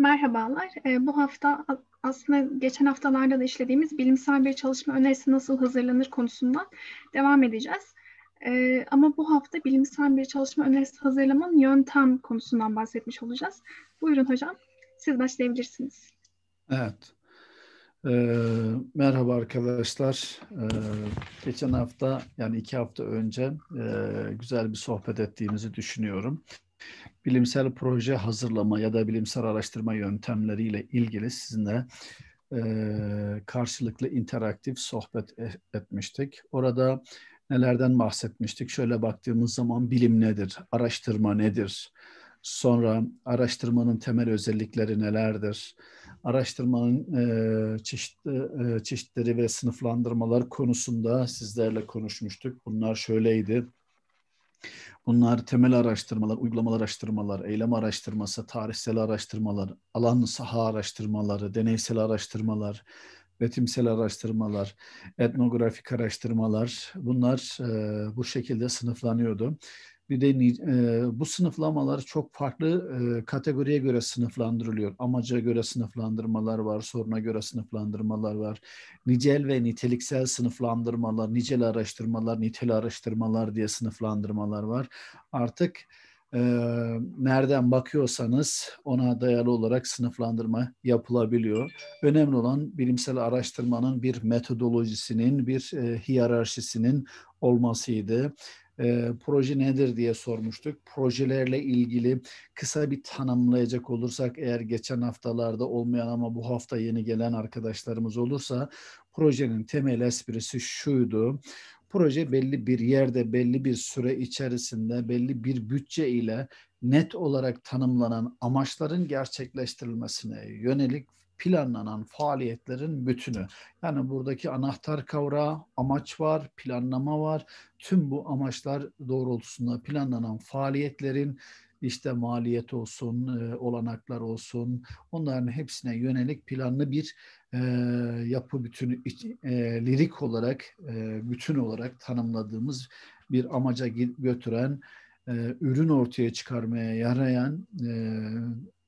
Merhabalar. Ee, bu hafta aslında geçen haftalarda da işlediğimiz bilimsel bir çalışma önerisi nasıl hazırlanır konusundan devam edeceğiz. Ee, ama bu hafta bilimsel bir çalışma önerisi hazırlamanın yöntem konusundan bahsetmiş olacağız. Buyurun hocam, siz başlayabilirsiniz. Evet. Ee, merhaba arkadaşlar. Ee, geçen hafta yani iki hafta önce e, güzel bir sohbet ettiğimizi düşünüyorum bilimsel proje hazırlama ya da bilimsel araştırma yöntemleriyle ilgili sizinle e, karşılıklı interaktif sohbet e, etmiştik. Orada nelerden bahsetmiştik? Şöyle baktığımız zaman bilim nedir? Araştırma nedir? Sonra araştırmanın temel özellikleri nelerdir? Araştırmanın e, çeşitli, e, çeşitleri ve sınıflandırmalar konusunda sizlerle konuşmuştuk. Bunlar şöyleydi. Bunlar temel araştırmalar, uygulamalı araştırmalar, eylem araştırması, tarihsel araştırmalar, alan saha araştırmaları, deneysel araştırmalar, betimsel araştırmalar, etnografik araştırmalar bunlar e, bu şekilde sınıflanıyordu. Bir de e, bu sınıflamalar çok farklı e, kategoriye göre sınıflandırılıyor. Amaca göre sınıflandırmalar var, soruna göre sınıflandırmalar var. Nicel ve niteliksel sınıflandırmalar, nicel araştırmalar, nitel araştırmalar diye sınıflandırmalar var. Artık e, nereden bakıyorsanız ona dayalı olarak sınıflandırma yapılabiliyor. Önemli olan bilimsel araştırmanın bir metodolojisinin, bir e, hiyerarşisinin olmasıydı e, proje nedir diye sormuştuk. Projelerle ilgili kısa bir tanımlayacak olursak eğer geçen haftalarda olmayan ama bu hafta yeni gelen arkadaşlarımız olursa projenin temel esprisi şuydu proje belli bir yerde, belli bir süre içerisinde, belli bir bütçe ile net olarak tanımlanan amaçların gerçekleştirilmesine yönelik planlanan faaliyetlerin bütünü. Yani buradaki anahtar kavrağı amaç var, planlama var. Tüm bu amaçlar doğrultusunda planlanan faaliyetlerin işte maliyet olsun, e, olanaklar olsun onların hepsine yönelik planlı bir e, yapı bütünü e, lirik olarak, e, bütün olarak tanımladığımız bir amaca götüren, e, ürün ortaya çıkarmaya yarayan e,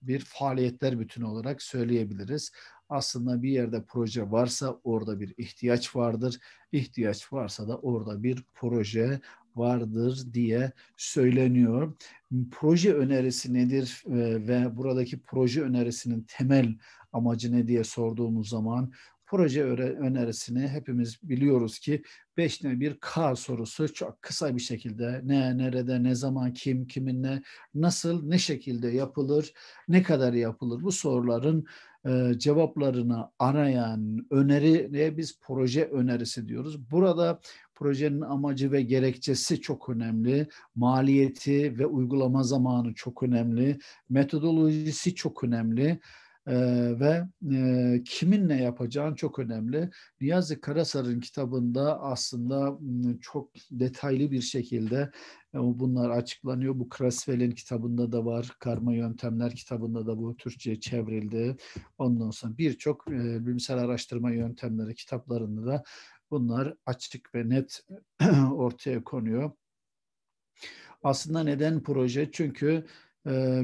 bir faaliyetler bütünü olarak söyleyebiliriz. Aslında bir yerde proje varsa orada bir ihtiyaç vardır. İhtiyaç varsa da orada bir proje vardır diye söyleniyor. Proje önerisi nedir ve buradaki proje önerisinin temel amacı ne diye sorduğumuz zaman proje önerisini hepimiz biliyoruz ki 5 bir K sorusu çok kısa bir şekilde ne, nerede, ne zaman, kim, kiminle, nasıl, ne şekilde yapılır, ne kadar yapılır bu soruların e, cevaplarını arayan öneriye biz proje önerisi diyoruz. Burada projenin amacı ve gerekçesi çok önemli. Maliyeti ve uygulama zamanı çok önemli. Metodolojisi çok önemli e, ve e, kiminle yapacağın çok önemli. Niyazi Karasar'ın kitabında aslında çok detaylı bir şekilde e, bunlar açıklanıyor. Bu Kraswell'in kitabında da var. Karma Yöntemler kitabında da bu Türkçe'ye çevrildi. Ondan sonra birçok e, bilimsel araştırma yöntemleri kitaplarında da bunlar açık ve net ortaya konuyor. Aslında neden proje? Çünkü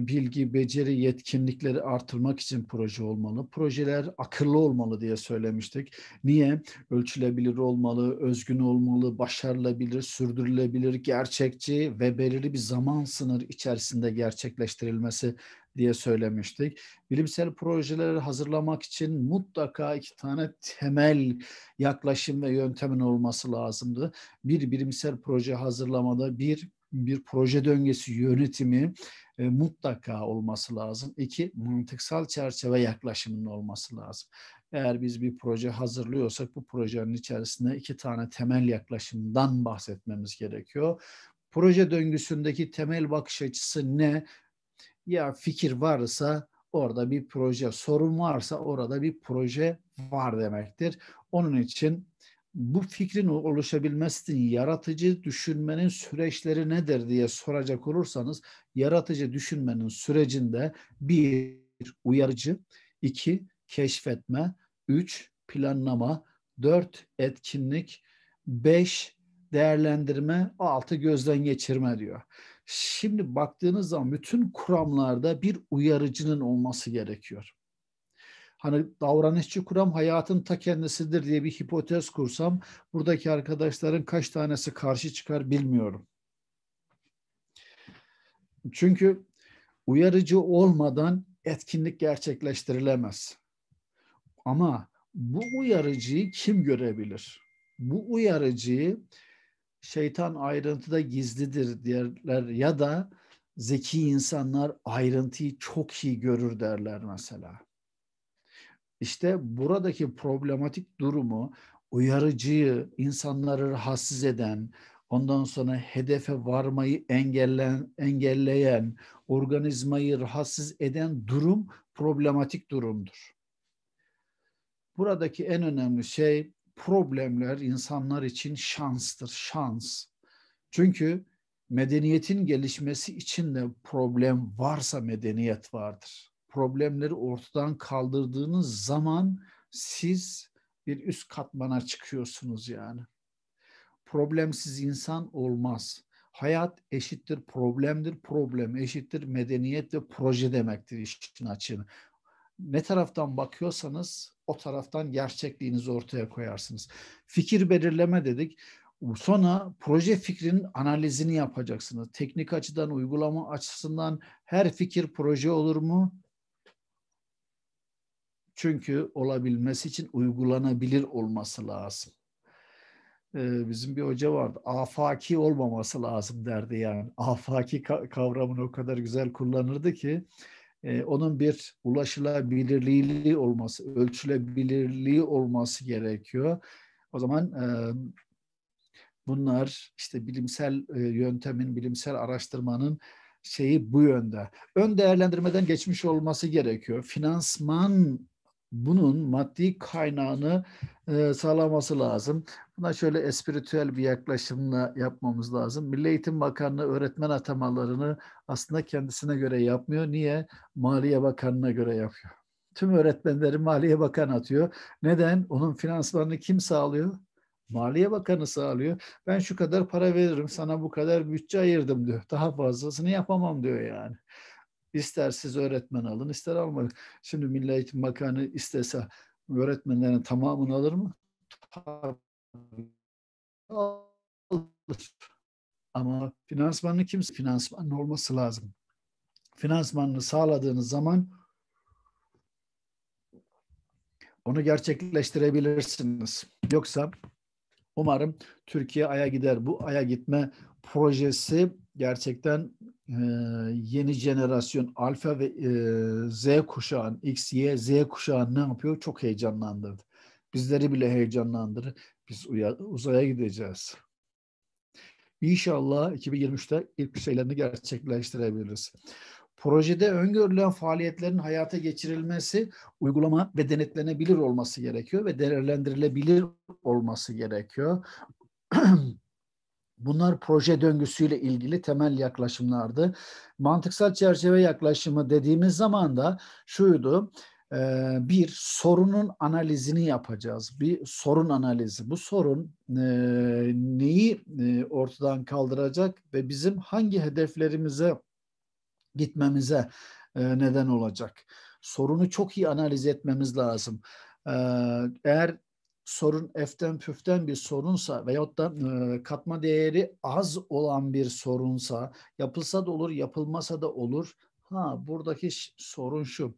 bilgi, beceri, yetkinlikleri artırmak için proje olmalı. Projeler akıllı olmalı diye söylemiştik. Niye? Ölçülebilir olmalı, özgün olmalı, başarılabilir, sürdürülebilir, gerçekçi ve belirli bir zaman sınır içerisinde gerçekleştirilmesi diye söylemiştik. Bilimsel projeleri hazırlamak için mutlaka iki tane temel yaklaşım ve yöntemin olması lazımdı. Bir bilimsel proje hazırlamada bir bir proje döngesi yönetimi e, mutlaka olması lazım. İki, mantıksal çerçeve yaklaşımının olması lazım. Eğer biz bir proje hazırlıyorsak bu projenin içerisinde iki tane temel yaklaşımdan bahsetmemiz gerekiyor. Proje döngüsündeki temel bakış açısı ne? Ya fikir varsa orada bir proje, sorun varsa orada bir proje var demektir. Onun için bu fikrin oluşabilmesi yaratıcı düşünmenin süreçleri nedir diye soracak olursanız yaratıcı düşünmenin sürecinde bir uyarıcı, iki keşfetme, üç planlama, dört etkinlik, beş değerlendirme, altı gözden geçirme diyor. Şimdi baktığınız zaman bütün kuramlarda bir uyarıcının olması gerekiyor hani davranışçı kuram hayatın ta kendisidir diye bir hipotez kursam buradaki arkadaşların kaç tanesi karşı çıkar bilmiyorum. Çünkü uyarıcı olmadan etkinlik gerçekleştirilemez. Ama bu uyarıcıyı kim görebilir? Bu uyarıcıyı şeytan ayrıntıda gizlidir derler ya da zeki insanlar ayrıntıyı çok iyi görür derler mesela. İşte buradaki problematik durumu uyarıcıyı, insanları rahatsız eden, ondan sonra hedefe varmayı engellen, engelleyen, organizmayı rahatsız eden durum problematik durumdur. Buradaki en önemli şey problemler insanlar için şanstır, şans. Çünkü medeniyetin gelişmesi için de problem varsa medeniyet vardır problemleri ortadan kaldırdığınız zaman siz bir üst katmana çıkıyorsunuz yani. Problemsiz insan olmaz. Hayat eşittir problemdir, problem eşittir medeniyet ve proje demektir işin açığını. Ne taraftan bakıyorsanız o taraftan gerçekliğinizi ortaya koyarsınız. Fikir belirleme dedik. Sonra proje fikrinin analizini yapacaksınız. Teknik açıdan, uygulama açısından her fikir proje olur mu? Çünkü olabilmesi için uygulanabilir olması lazım. Ee, bizim bir hoca vardı. Afaki olmaması lazım derdi yani. Afaki kavramını o kadar güzel kullanırdı ki e, onun bir ulaşılabilirliği olması, ölçülebilirliği olması gerekiyor. O zaman e, bunlar işte bilimsel e, yöntemin, bilimsel araştırmanın şeyi bu yönde. Ön değerlendirmeden geçmiş olması gerekiyor. Finansman bunun maddi kaynağını e, sağlaması lazım. Buna şöyle espiritüel bir yaklaşımla yapmamız lazım. Milli Eğitim Bakanlığı öğretmen atamalarını aslında kendisine göre yapmıyor. Niye? Maliye Bakanlığı'na göre yapıyor. Tüm öğretmenleri Maliye Bakanı atıyor. Neden? Onun finansmanını kim sağlıyor? Maliye Bakanı sağlıyor. Ben şu kadar para veririm, sana bu kadar bütçe ayırdım diyor. Daha fazlasını yapamam diyor yani. İster siz öğretmen alın, ister alma. Şimdi Milli Eğitim Bakanı istese öğretmenlerin tamamını alır mı? Alır. Ama finansmanını kimse finansmanın olması lazım. Finansmanını sağladığınız zaman onu gerçekleştirebilirsiniz. Yoksa Umarım Türkiye Ay'a gider. Bu Ay'a gitme projesi gerçekten e, yeni jenerasyon alfa ve e, Z kuşağın, X, Y, Z kuşağı ne yapıyor? Çok heyecanlandırdı. Bizleri bile heyecanlandırır. Biz uzaya gideceğiz. İnşallah 2023'te ilk şeylerini gerçekleştirebiliriz projede öngörülen faaliyetlerin hayata geçirilmesi uygulama ve denetlenebilir olması gerekiyor ve değerlendirilebilir olması gerekiyor. Bunlar proje döngüsüyle ilgili temel yaklaşımlardı. Mantıksal çerçeve yaklaşımı dediğimiz zaman da şuydu bir sorunun analizini yapacağız. Bir sorun analizi. Bu sorun neyi ortadan kaldıracak ve bizim hangi hedeflerimize gitmemize e, neden olacak. Sorunu çok iyi analiz etmemiz lazım. E, eğer sorun eften püften bir sorunsa veyahut da e, katma değeri az olan bir sorunsa yapılsa da olur yapılmasa da olur. Ha buradaki sorun şu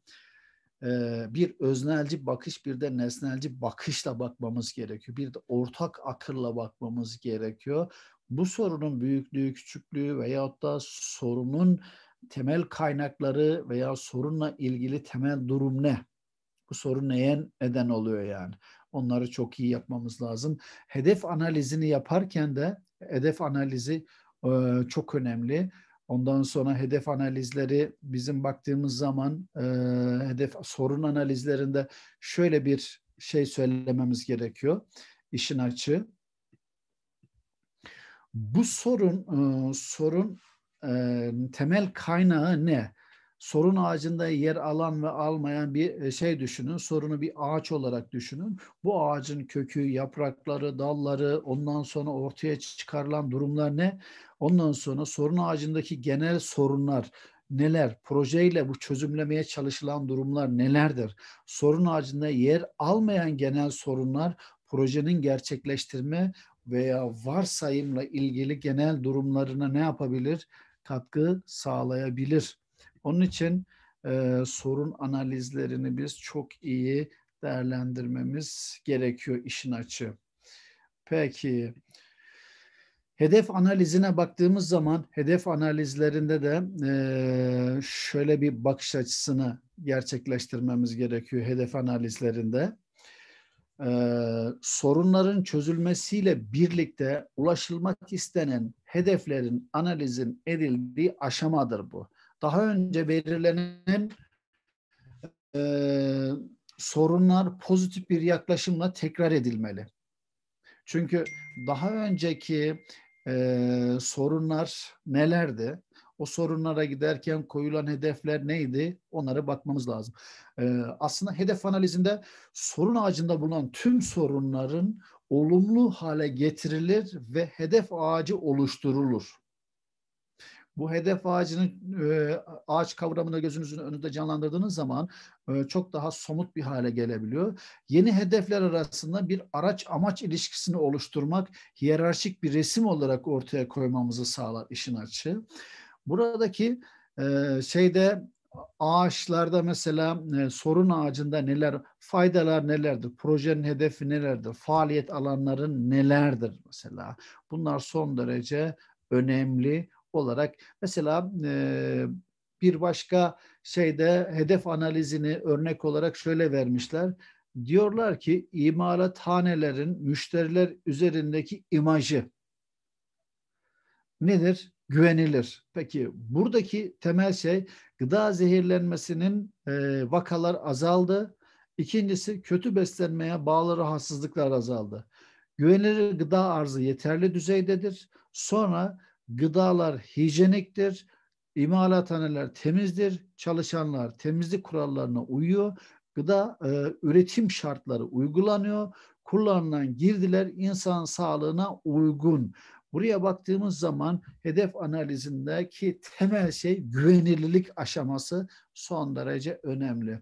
bir öznelci bakış bir de nesnelci bakışla bakmamız gerekiyor. Bir de ortak akılla bakmamız gerekiyor. Bu sorunun büyüklüğü, küçüklüğü veyahut da sorunun temel kaynakları veya sorunla ilgili temel durum ne? Bu sorun neye neden oluyor yani? Onları çok iyi yapmamız lazım. Hedef analizini yaparken de hedef analizi e, çok önemli. Ondan sonra hedef analizleri bizim baktığımız zaman e, hedef sorun analizlerinde şöyle bir şey söylememiz gerekiyor. İşin açı. Bu sorun e, sorun e, temel kaynağı ne? Sorun ağacında yer alan ve almayan bir e, şey düşünün. Sorunu bir ağaç olarak düşünün. Bu ağacın kökü, yaprakları, dalları, ondan sonra ortaya çıkarılan durumlar ne? Ondan sonra sorun ağacındaki genel sorunlar, neler, projeyle bu çözümlemeye çalışılan durumlar nelerdir? Sorun ağacında yer almayan genel sorunlar projenin gerçekleştirme veya varsayımla ilgili genel durumlarına ne yapabilir? katkı sağlayabilir. Onun için e, sorun analizlerini biz çok iyi değerlendirmemiz gerekiyor işin açı. Peki hedef analizine baktığımız zaman hedef analizlerinde de e, şöyle bir bakış açısını gerçekleştirmemiz gerekiyor hedef analizlerinde e, sorunların çözülmesiyle birlikte ulaşılmak istenen hedeflerin analizin edildiği aşamadır bu. Daha önce belirlenen e, sorunlar pozitif bir yaklaşımla tekrar edilmeli. Çünkü daha önceki e, sorunlar nelerdi? o sorunlara giderken koyulan hedefler neydi? Onlara bakmamız lazım. Ee, aslında hedef analizinde sorun ağacında bulunan tüm sorunların olumlu hale getirilir ve hedef ağacı oluşturulur. Bu hedef ağacının e, ağaç kavramını gözünüzün önünde canlandırdığınız zaman e, çok daha somut bir hale gelebiliyor. Yeni hedefler arasında bir araç amaç ilişkisini oluşturmak hiyerarşik bir resim olarak ortaya koymamızı sağlar işin açığı. Buradaki e, şeyde ağaçlarda mesela e, sorun ağacında neler faydalar nelerdir? Projenin hedefi nelerdir? Faaliyet alanların nelerdir mesela? Bunlar son derece önemli olarak mesela e, bir başka şeyde hedef analizini örnek olarak şöyle vermişler. Diyorlar ki imalathanelerin müşteriler üzerindeki imajı nedir? güvenilir. Peki buradaki temel şey gıda zehirlenmesinin e, vakalar azaldı. İkincisi kötü beslenmeye bağlı rahatsızlıklar azaldı. Güvenilir gıda arzı yeterli düzeydedir. Sonra gıdalar hijyeniktir, imalathaneler temizdir, çalışanlar temizlik kurallarına uyuyor, gıda e, üretim şartları uygulanıyor, kullanılan girdiler insan sağlığına uygun. Buraya baktığımız zaman hedef analizindeki temel şey güvenilirlik aşaması son derece önemli.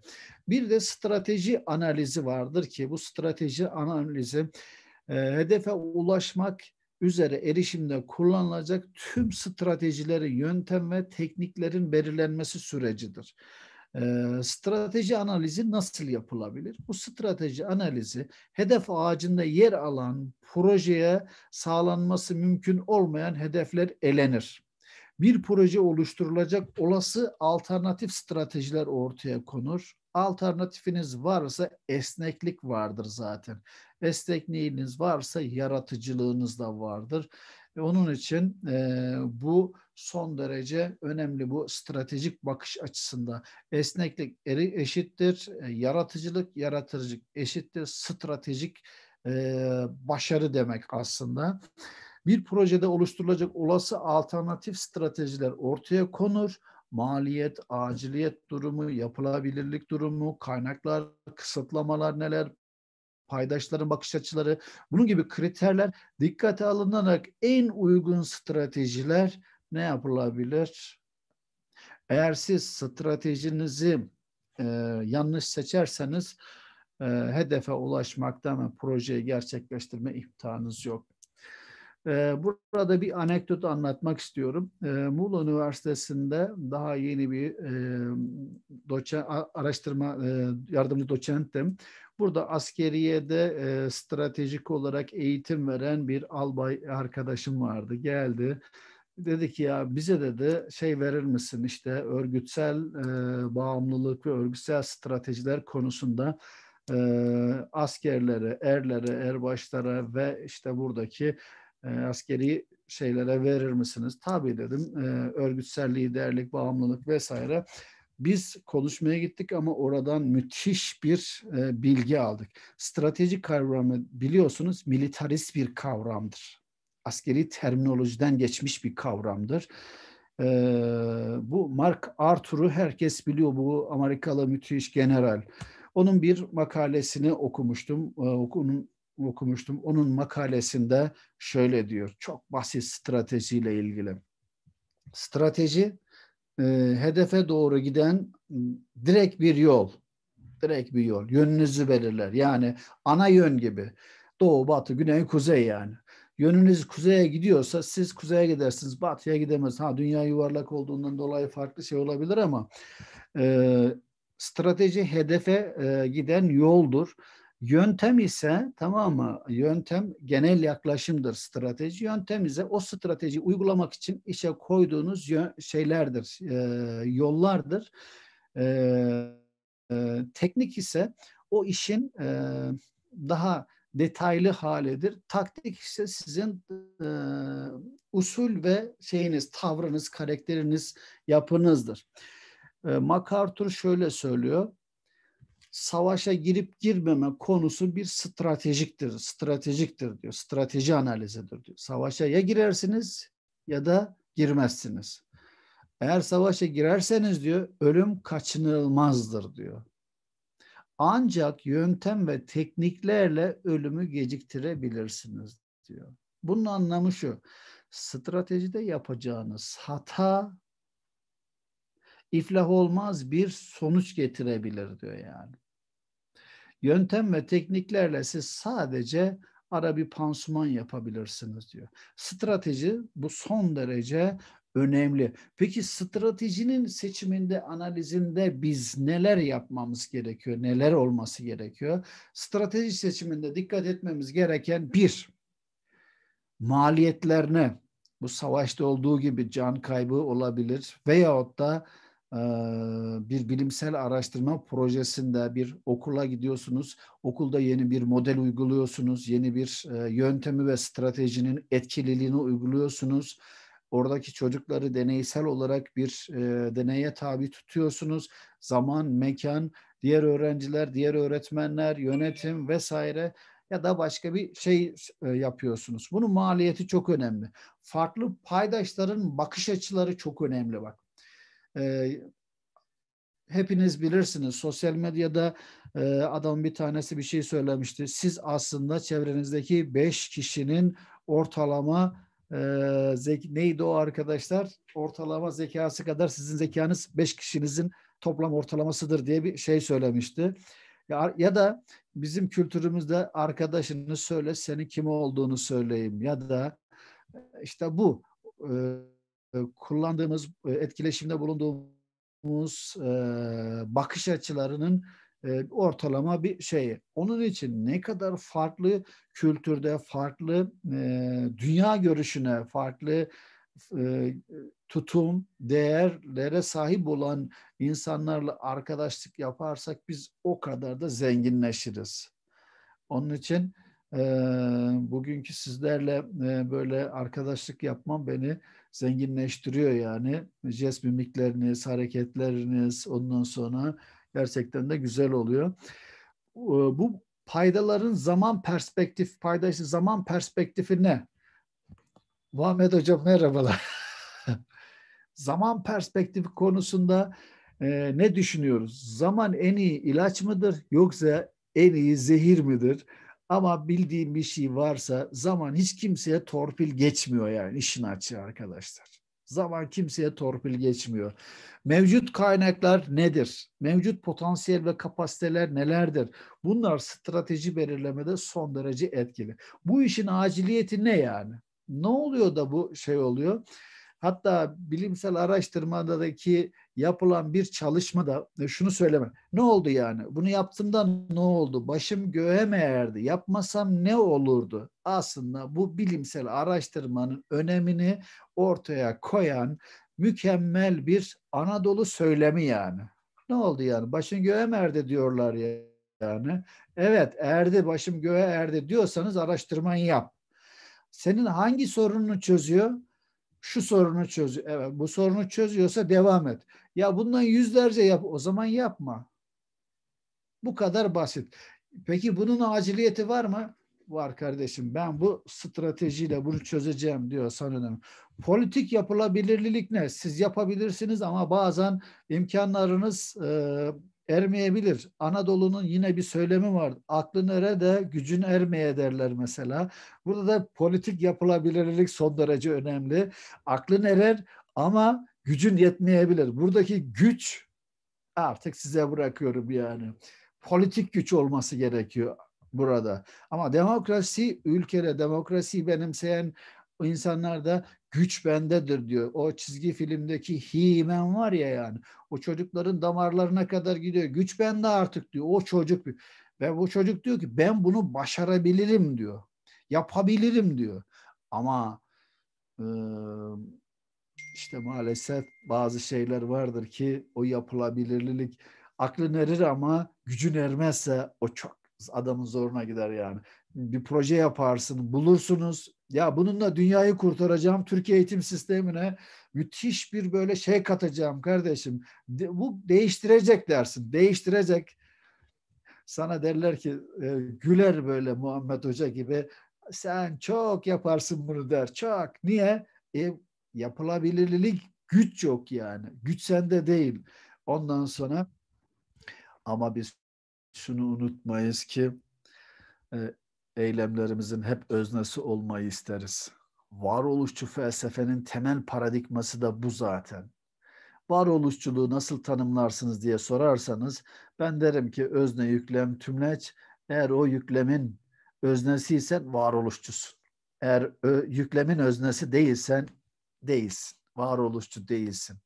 Bir de strateji analizi vardır ki bu strateji analizi e, hedefe ulaşmak üzere erişimde kullanılacak tüm stratejilerin, yöntem ve tekniklerin belirlenmesi sürecidir. Ee, strateji analizi nasıl yapılabilir? Bu strateji analizi hedef ağacında yer alan projeye sağlanması mümkün olmayan hedefler elenir bir proje oluşturulacak olası alternatif stratejiler ortaya konur. Alternatifiniz varsa esneklik vardır zaten. Esnekliğiniz varsa yaratıcılığınız da vardır. Onun için e, bu son derece önemli bu stratejik bakış açısında. Esneklik eri eşittir, e, yaratıcılık yaratıcılık eşittir, stratejik e, başarı demek aslında. Bir projede oluşturulacak olası alternatif stratejiler ortaya konur. Maliyet, aciliyet durumu, yapılabilirlik durumu, kaynaklar, kısıtlamalar neler, paydaşların bakış açıları, bunun gibi kriterler dikkate alınarak en uygun stratejiler ne yapılabilir? Eğer siz stratejinizi e, yanlış seçerseniz e, hedefe ulaşmakta ve projeyi gerçekleştirme imtihanınız yok. E, burada bir anekdot anlatmak istiyorum. E, Muğla Üniversitesi'nde daha yeni bir e, doçent, araştırma e, yardımcı doçentim. Burada askeriyede e, stratejik olarak eğitim veren bir albay arkadaşım vardı. Geldi dedi ki ya bize dedi şey verir misin işte örgütsel e, bağımlılık ve örgütsel stratejiler konusunda e, askerlere, erlere, erbaşlara ve işte buradaki e, askeri şeylere verir misiniz? Tabii dedim e, örgütsel liderlik, bağımlılık vesaire. Biz konuşmaya gittik ama oradan müthiş bir e, bilgi aldık. Stratejik kavramı biliyorsunuz militarist bir kavramdır. Askeri terminolojiden geçmiş bir kavramdır. E, bu Mark Arthur'u herkes biliyor bu Amerikalı müthiş general. Onun bir makalesini okumuştum. E, onun okumuştum. Onun makalesinde şöyle diyor. Çok basit stratejiyle ilgili. Strateji e, hedefe doğru giden direkt bir yol. Direkt bir yol. Yönünüzü belirler. Yani ana yön gibi. Doğu, batı, güney, kuzey yani. Yönünüz kuzeye gidiyorsa siz kuzeye gidersiniz, batıya gidemez. Ha dünya yuvarlak olduğundan dolayı farklı şey olabilir ama e, strateji hedefe e, giden yoldur. Yöntem ise tamam mı? Yöntem genel yaklaşımdır strateji. Yöntem ise o strateji uygulamak için işe koyduğunuz şeylerdir, e, yollardır. E, e, teknik ise o işin e, daha detaylı halidir. Taktik ise sizin e, usul ve şeyiniz, tavrınız, karakteriniz, yapınızdır. E, MacArthur şöyle söylüyor savaşa girip girmeme konusu bir stratejiktir, stratejiktir diyor, strateji analizidir diyor. Savaşa ya girersiniz ya da girmezsiniz. Eğer savaşa girerseniz diyor ölüm kaçınılmazdır diyor. Ancak yöntem ve tekniklerle ölümü geciktirebilirsiniz diyor. Bunun anlamı şu. Stratejide yapacağınız hata iflah olmaz bir sonuç getirebilir diyor yani. Yöntem ve tekniklerle siz sadece ara bir pansuman yapabilirsiniz diyor. Strateji bu son derece önemli. Peki stratejinin seçiminde, analizinde biz neler yapmamız gerekiyor? Neler olması gerekiyor? Strateji seçiminde dikkat etmemiz gereken bir, maliyetlerine bu savaşta olduğu gibi can kaybı olabilir veyahut da bir bilimsel araştırma projesinde bir okula gidiyorsunuz. Okulda yeni bir model uyguluyorsunuz. Yeni bir yöntemi ve stratejinin etkililiğini uyguluyorsunuz. Oradaki çocukları deneysel olarak bir deneye tabi tutuyorsunuz. Zaman, mekan, diğer öğrenciler, diğer öğretmenler, yönetim vesaire ya da başka bir şey yapıyorsunuz. Bunun maliyeti çok önemli. Farklı paydaşların bakış açıları çok önemli bak. Ee, hepiniz bilirsiniz sosyal medyada e, adamın bir tanesi bir şey söylemişti. Siz aslında çevrenizdeki beş kişinin ortalama e, zek neydi o arkadaşlar? Ortalama zekası kadar sizin zekanız beş kişinizin toplam ortalamasıdır diye bir şey söylemişti. Ya, ya da bizim kültürümüzde arkadaşını söyle senin kim olduğunu söyleyeyim ya da e, işte bu e, kullandığımız, etkileşimde bulunduğumuz bakış açılarının ortalama bir şeyi. Onun için ne kadar farklı kültürde, farklı dünya görüşüne, farklı tutum, değerlere sahip olan insanlarla arkadaşlık yaparsak biz o kadar da zenginleşiriz. Onun için bugünkü sizlerle böyle arkadaşlık yapmam beni zenginleştiriyor yani. Jest mimikleriniz, hareketleriniz ondan sonra gerçekten de güzel oluyor. Ee, bu paydaların zaman perspektif, paydası zaman perspektifi ne? Muhammed Hocam merhabalar. zaman perspektifi konusunda e, ne düşünüyoruz? Zaman en iyi ilaç mıdır yoksa en iyi zehir midir? Ama bildiğim bir şey varsa zaman hiç kimseye torpil geçmiyor yani işin açığı arkadaşlar. Zaman kimseye torpil geçmiyor. Mevcut kaynaklar nedir? Mevcut potansiyel ve kapasiteler nelerdir? Bunlar strateji belirlemede son derece etkili. Bu işin aciliyeti ne yani? Ne oluyor da bu şey oluyor? Hatta bilimsel araştırmadaki yapılan bir çalışmada e, şunu söyleme. Ne oldu yani? Bunu yaptığımda ne oldu? Başım göğe mi erdi? Yapmasam ne olurdu? Aslında bu bilimsel araştırmanın önemini ortaya koyan mükemmel bir Anadolu söylemi yani. Ne oldu yani? Başım göğe mi erdi diyorlar ya yani. Evet erdi başım göğe erdi diyorsanız araştırmayı yap. Senin hangi sorununu çözüyor? şu sorunu çöz, Evet, bu sorunu çözüyorsa devam et. Ya bundan yüzlerce yap. O zaman yapma. Bu kadar basit. Peki bunun aciliyeti var mı? Var kardeşim. Ben bu stratejiyle bunu çözeceğim diyor sanırım. Politik yapılabilirlik ne? Siz yapabilirsiniz ama bazen imkanlarınız e, ermeyebilir. Anadolu'nun yine bir söylemi var. Aklı nerede gücün ermeye derler mesela. Burada da politik yapılabilirlik son derece önemli. Aklın erer ama gücün yetmeyebilir. Buradaki güç artık size bırakıyorum yani. Politik güç olması gerekiyor burada. Ama demokrasi ülkede demokrasiyi benimseyen insanlar da güç bendedir diyor. O çizgi filmdeki himen var ya yani. O çocukların damarlarına kadar gidiyor. Güç bende artık diyor. O çocuk ve bu çocuk diyor ki ben bunu başarabilirim diyor. Yapabilirim diyor. Ama işte maalesef bazı şeyler vardır ki o yapılabilirlik aklın erir ama gücün ermezse o çok adamın zoruna gider yani. Bir proje yaparsın, bulursunuz, ya bununla dünyayı kurtaracağım, Türkiye eğitim sistemine müthiş bir böyle şey katacağım kardeşim. De, bu değiştirecek dersin, değiştirecek. Sana derler ki e, güler böyle Muhammed Hoca gibi sen çok yaparsın bunu der. Çok. Niye? E, yapılabilirlik güç yok yani. Güç sende değil. Ondan sonra ama biz şunu unutmayız ki e, eylemlerimizin hep öznesi olmayı isteriz. Varoluşçu felsefenin temel paradigması da bu zaten. Varoluşçuluğu nasıl tanımlarsınız diye sorarsanız ben derim ki özne yüklem tümleç eğer o yüklemin öznesiysen varoluşçusun. Eğer ö, yüklemin öznesi değilsen değilsin. Varoluşçu değilsin.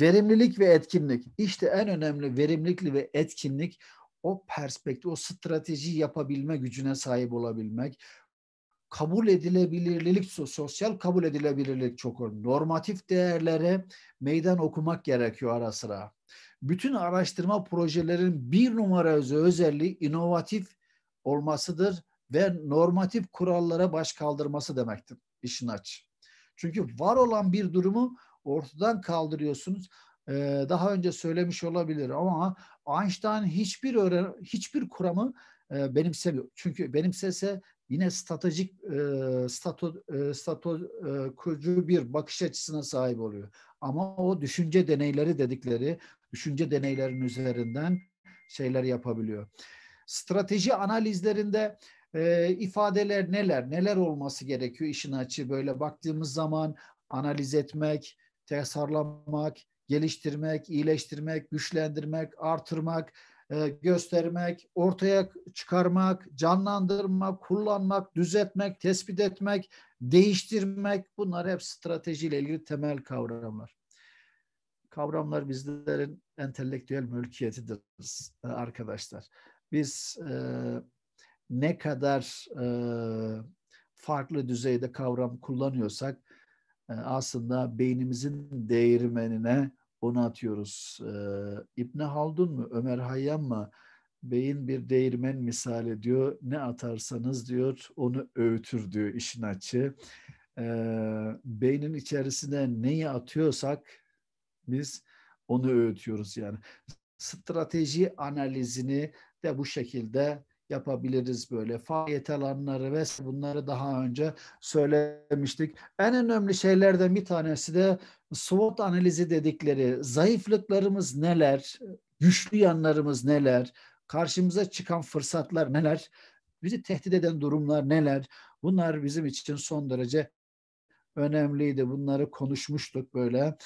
Verimlilik ve etkinlik. İşte en önemli verimlilik ve etkinlik o perspektif, o strateji yapabilme gücüne sahip olabilmek, kabul edilebilirlik, sosyal kabul edilebilirlik çok önemli. Normatif değerlere meydan okumak gerekiyor ara sıra. Bütün araştırma projelerin bir numara özelliği inovatif olmasıdır ve normatif kurallara baş kaldırması demektir işin aç. Çünkü var olan bir durumu ortadan kaldırıyorsunuz. Ee, daha önce söylemiş olabilir ama Einstein hiçbir öğren hiçbir kuramı e, benimsemiyor. Çünkü benimsese yine stratejik e, stato e, stato e, kurucu bir bakış açısına sahip oluyor. Ama o düşünce deneyleri dedikleri düşünce deneylerin üzerinden şeyler yapabiliyor. Strateji analizlerinde e, ifadeler neler, neler olması gerekiyor işin açığı böyle baktığımız zaman analiz etmek, tasarlamak, geliştirmek, iyileştirmek, güçlendirmek, artırmak, e, göstermek, ortaya çıkarmak, canlandırmak, kullanmak, düzeltmek, tespit etmek, değiştirmek bunlar hep stratejiyle ilgili temel kavramlar. Kavramlar bizlerin entelektüel mülkiyetidir e, arkadaşlar. Biz e, ne kadar e, farklı düzeyde kavram kullanıyorsak e, aslında beynimizin değirmenine onu atıyoruz. E, İbni Haldun mu, Ömer Hayyan mı? Beyin bir değirmen misali diyor. Ne atarsanız diyor onu öğütür diyor işin açı. Ee, beynin içerisine neyi atıyorsak biz onu öğütüyoruz yani. Strateji analizini de bu şekilde yapabiliriz böyle. Faaliyet alanları ve bunları daha önce söylemiştik. En önemli şeylerden bir tanesi de SWOT analizi dedikleri zayıflıklarımız neler, güçlü yanlarımız neler, karşımıza çıkan fırsatlar neler, bizi tehdit eden durumlar neler, bunlar bizim için son derece önemliydi. Bunları konuşmuştuk böyle.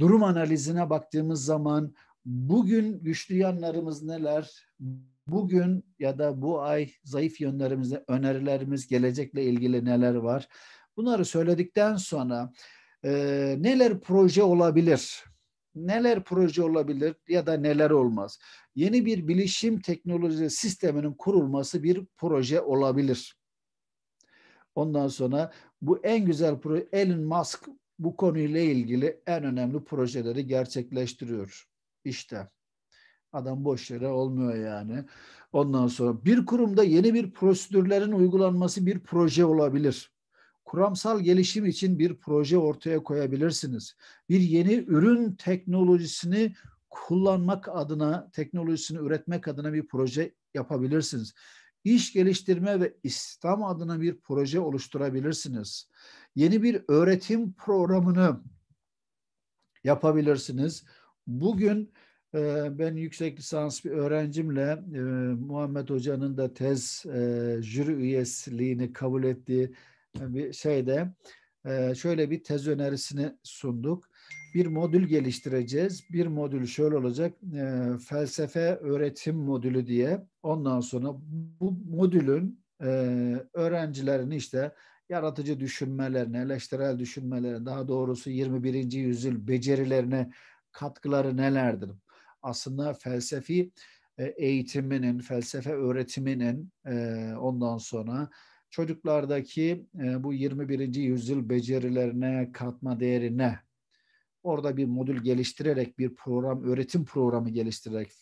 Durum analizine baktığımız zaman bugün güçlü yanlarımız neler, bugün ya da bu ay zayıf yönlerimiz, önerilerimiz, gelecekle ilgili neler var? Bunları söyledikten sonra e, neler proje olabilir? Neler proje olabilir ya da neler olmaz? Yeni bir bilişim teknoloji sisteminin kurulması bir proje olabilir. Ondan sonra bu en güzel proje Elon Musk bu konuyla ilgili en önemli projeleri gerçekleştiriyor. İşte adam boş yere olmuyor yani. Ondan sonra bir kurumda yeni bir prosedürlerin uygulanması bir proje olabilir kuramsal gelişim için bir proje ortaya koyabilirsiniz. Bir yeni ürün teknolojisini kullanmak adına, teknolojisini üretmek adına bir proje yapabilirsiniz. İş geliştirme ve İslam adına bir proje oluşturabilirsiniz. Yeni bir öğretim programını yapabilirsiniz. Bugün e, ben yüksek lisans bir öğrencimle e, Muhammed Hoca'nın da tez e, jüri üyesliğini kabul ettiği bir şeyde şöyle bir tez önerisini sunduk. Bir modül geliştireceğiz. Bir modül şöyle olacak. Felsefe öğretim modülü diye. Ondan sonra bu modülün öğrencilerini işte yaratıcı düşünmelerine, eleştirel düşünmelerine, daha doğrusu 21. yüzyıl becerilerine katkıları nelerdir? Aslında felsefi eğitiminin, felsefe öğretiminin ondan sonra çocuklardaki e, bu 21. yüzyıl becerilerine, katma değerine orada bir modül geliştirerek bir program, öğretim programı geliştirerek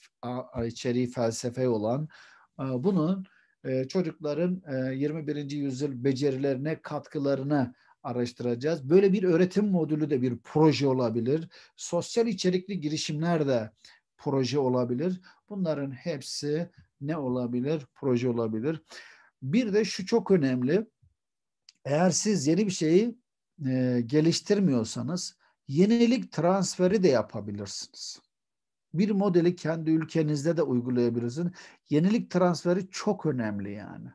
içeriği felsefe olan e, bunun e, çocukların e, 21. yüzyıl becerilerine katkılarını araştıracağız. Böyle bir öğretim modülü de bir proje olabilir. Sosyal içerikli girişimler de proje olabilir. Bunların hepsi ne olabilir? Proje olabilir. Bir de şu çok önemli. Eğer siz yeni bir şeyi e, geliştirmiyorsanız yenilik transferi de yapabilirsiniz. Bir modeli kendi ülkenizde de uygulayabilirsiniz. Yenilik transferi çok önemli yani.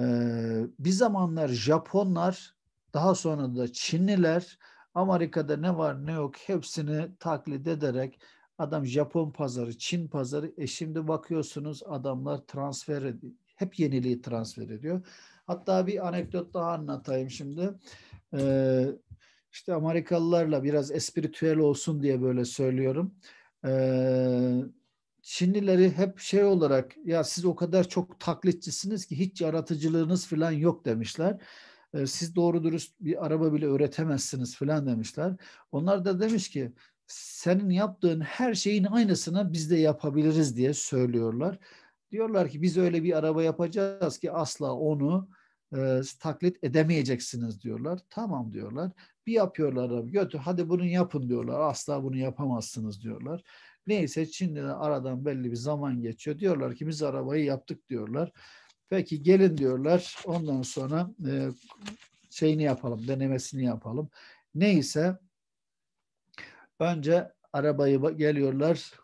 Ee, bir zamanlar Japonlar, daha sonra da Çinliler Amerika'da ne var ne yok hepsini taklit ederek adam Japon pazarı, Çin pazarı. E şimdi bakıyorsunuz adamlar transfer hep yeniliği transfer ediyor. Hatta bir anekdot daha anlatayım şimdi. Ee, işte Amerikalılarla biraz espiritüel olsun diye böyle söylüyorum. Ee, Çinlileri hep şey olarak ya siz o kadar çok taklitçisiniz ki hiç yaratıcılığınız falan yok demişler. Ee, siz doğru dürüst bir araba bile öğretemezsiniz falan demişler. Onlar da demiş ki senin yaptığın her şeyin aynısını biz de yapabiliriz diye söylüyorlar. Diyorlar ki biz öyle bir araba yapacağız ki asla onu e, taklit edemeyeceksiniz diyorlar. Tamam diyorlar. Bir yapıyorlar abi götür hadi bunu yapın diyorlar. Asla bunu yapamazsınız diyorlar. Neyse Çin'de aradan belli bir zaman geçiyor. Diyorlar ki biz arabayı yaptık diyorlar. Peki gelin diyorlar. Ondan sonra e, şeyini yapalım, denemesini yapalım. Neyse önce arabayı geliyorlar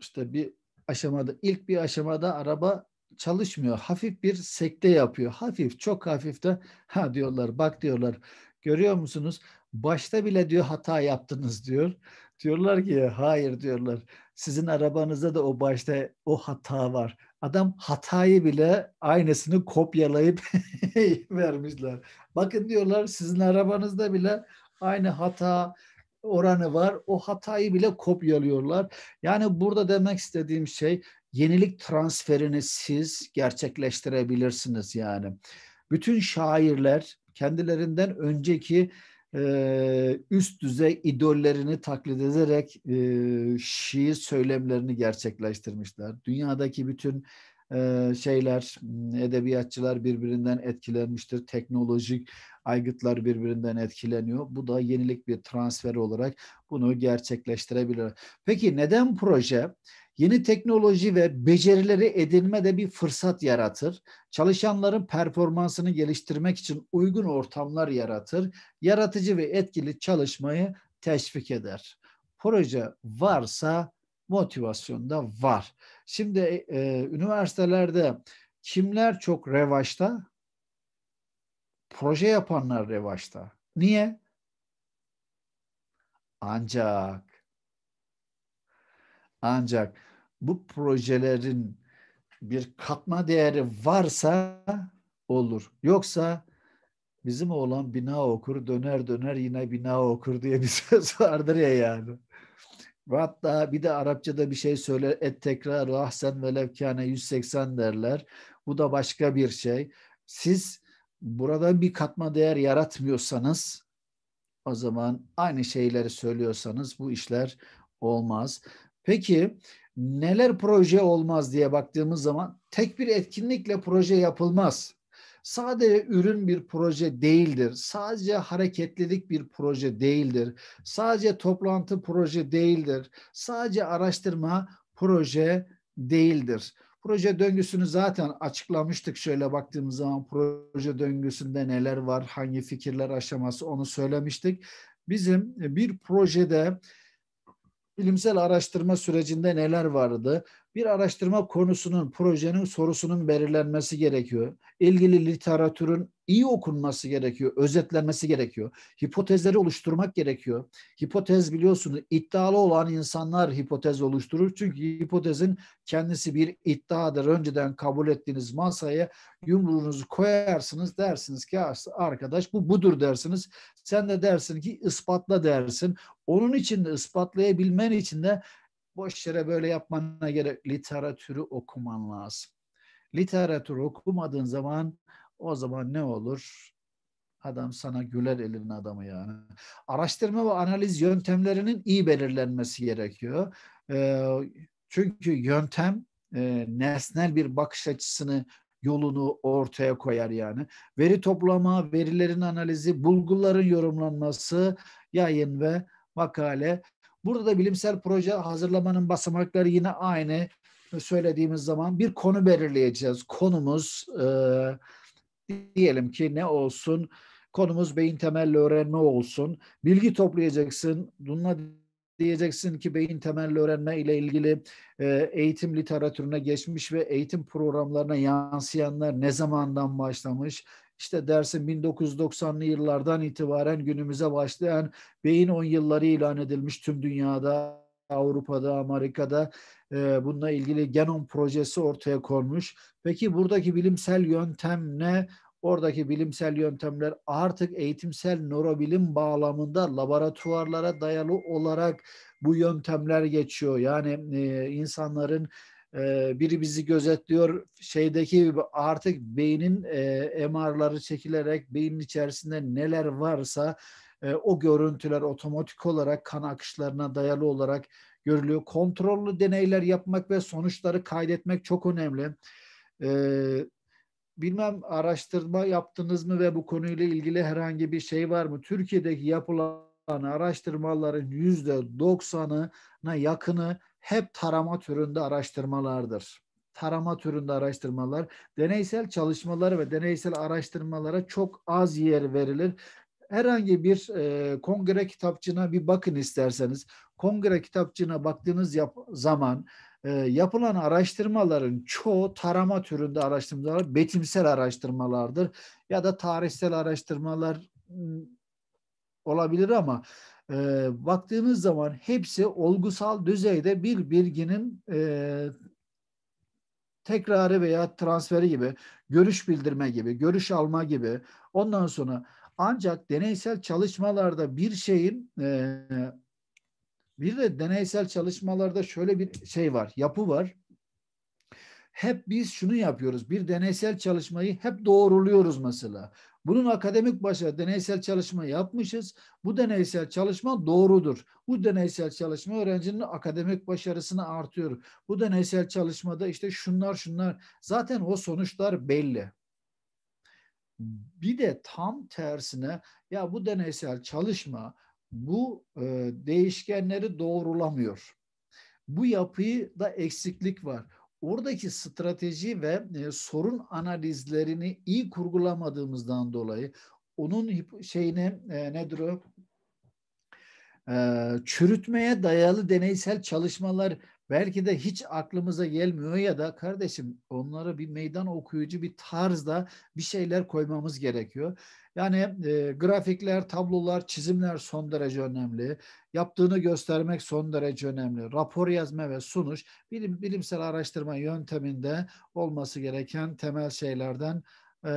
işte bir aşamada ilk bir aşamada araba çalışmıyor. Hafif bir sekte yapıyor. Hafif çok hafif de ha diyorlar bak diyorlar görüyor musunuz? Başta bile diyor hata yaptınız diyor. Diyorlar ki hayır diyorlar. Sizin arabanızda da o başta o hata var. Adam hatayı bile aynısını kopyalayıp vermişler. Bakın diyorlar sizin arabanızda bile aynı hata, oranı var. O hatayı bile kopyalıyorlar. Yani burada demek istediğim şey yenilik transferini siz gerçekleştirebilirsiniz yani. Bütün şairler kendilerinden önceki e, üst düzey idollerini taklit ederek e, şiir söylemlerini gerçekleştirmişler. Dünyadaki bütün e, şeyler, edebiyatçılar birbirinden etkilenmiştir. Teknolojik aygıtlar birbirinden etkileniyor. Bu da yenilik bir transfer olarak bunu gerçekleştirebilir. Peki neden proje? Yeni teknoloji ve becerileri edinme de bir fırsat yaratır. Çalışanların performansını geliştirmek için uygun ortamlar yaratır. Yaratıcı ve etkili çalışmayı teşvik eder. Proje varsa motivasyon da var. Şimdi e, e üniversitelerde kimler çok revaçta? proje yapanlar revaçta. Niye? Ancak ancak bu projelerin bir katma değeri varsa olur. Yoksa bizim oğlan bina okur döner döner yine bina okur diye bir söz vardır ya yani. Ve hatta bir de Arapçada bir şey söyler et tekrar ahsen ve levkane 180 derler. Bu da başka bir şey. Siz burada bir katma değer yaratmıyorsanız o zaman aynı şeyleri söylüyorsanız bu işler olmaz. Peki neler proje olmaz diye baktığımız zaman tek bir etkinlikle proje yapılmaz. Sadece ürün bir proje değildir. Sadece hareketlilik bir proje değildir. Sadece toplantı proje değildir. Sadece araştırma proje değildir. Proje döngüsünü zaten açıklamıştık şöyle baktığımız zaman proje döngüsünde neler var, hangi fikirler aşaması onu söylemiştik. Bizim bir projede bilimsel araştırma sürecinde neler vardı? bir araştırma konusunun, projenin sorusunun belirlenmesi gerekiyor. İlgili literatürün iyi okunması gerekiyor, özetlenmesi gerekiyor. Hipotezleri oluşturmak gerekiyor. Hipotez biliyorsunuz iddialı olan insanlar hipotez oluşturur. Çünkü hipotezin kendisi bir iddiadır. Önceden kabul ettiğiniz masaya yumruğunuzu koyarsınız dersiniz ki arkadaş bu budur dersiniz. Sen de dersin ki ispatla dersin. Onun için de ispatlayabilmen için de boş yere böyle yapmana gerek literatürü okuman lazım. Literatür okumadığın zaman o zaman ne olur? Adam sana güler elin adamı yani. Araştırma ve analiz yöntemlerinin iyi belirlenmesi gerekiyor. Ee, çünkü yöntem e, nesnel bir bakış açısını yolunu ortaya koyar yani. Veri toplama, verilerin analizi, bulguların yorumlanması, yayın ve makale Burada da bilimsel proje hazırlamanın basamakları yine aynı söylediğimiz zaman bir konu belirleyeceğiz. Konumuz e, diyelim ki ne olsun? Konumuz beyin temelli öğrenme olsun. Bilgi toplayacaksın. Bununla diyeceksin ki beyin temelli öğrenme ile ilgili e, eğitim literatürüne geçmiş ve eğitim programlarına yansıyanlar ne zamandan başlamış? işte dersin 1990'lı yıllardan itibaren günümüze başlayan beyin 10 yılları ilan edilmiş tüm dünyada, Avrupa'da, Amerika'da e, bununla ilgili genom projesi ortaya konmuş. Peki buradaki bilimsel yöntem ne? Oradaki bilimsel yöntemler artık eğitimsel nörobilim bağlamında laboratuvarlara dayalı olarak bu yöntemler geçiyor. Yani e, insanların ee, biri bizi gözetliyor şeydeki artık beynin e, MR'ları çekilerek beynin içerisinde neler varsa e, o görüntüler otomatik olarak kan akışlarına dayalı olarak görülüyor. Kontrollü deneyler yapmak ve sonuçları kaydetmek çok önemli. Ee, bilmem araştırma yaptınız mı ve bu konuyla ilgili herhangi bir şey var mı? Türkiye'deki yapılan araştırmaların yüzde doksanına yakını hep tarama türünde araştırmalardır. Tarama türünde araştırmalar, deneysel çalışmalar ve deneysel araştırmalara çok az yer verilir. Herhangi bir e, kongre kitapçığına bir bakın isterseniz. Kongre kitapçığına baktığınız yap, zaman e, yapılan araştırmaların çoğu tarama türünde araştırmalar, betimsel araştırmalardır ya da tarihsel araştırmalar olabilir ama e, baktığınız zaman hepsi olgusal düzeyde bir bilginin e, tekrarı veya transferi gibi, görüş bildirme gibi, görüş alma gibi. Ondan sonra ancak deneysel çalışmalarda bir şeyin e, bir de deneysel çalışmalarda şöyle bir şey var, yapı var. Hep biz şunu yapıyoruz. Bir deneysel çalışmayı hep doğruluyoruz mesela. Bunun akademik başarı, deneysel çalışma yapmışız. Bu deneysel çalışma doğrudur. Bu deneysel çalışma öğrencinin akademik başarısını artıyor. Bu deneysel çalışmada işte şunlar şunlar zaten o sonuçlar belli. Bir de tam tersine ya bu deneysel çalışma bu e, değişkenleri doğrulamıyor. Bu yapıyı da eksiklik var oradaki strateji ve e, sorun analizlerini iyi kurgulamadığımızdan dolayı onun şeyine e, nedir o? E, çürütmeye dayalı deneysel çalışmalar Belki de hiç aklımıza gelmiyor ya da kardeşim onlara bir meydan okuyucu bir tarzda bir şeyler koymamız gerekiyor. Yani e, grafikler, tablolar, çizimler son derece önemli. Yaptığını göstermek son derece önemli. Rapor yazma ve sunuş bilim, bilimsel araştırma yönteminde olması gereken temel şeylerden e,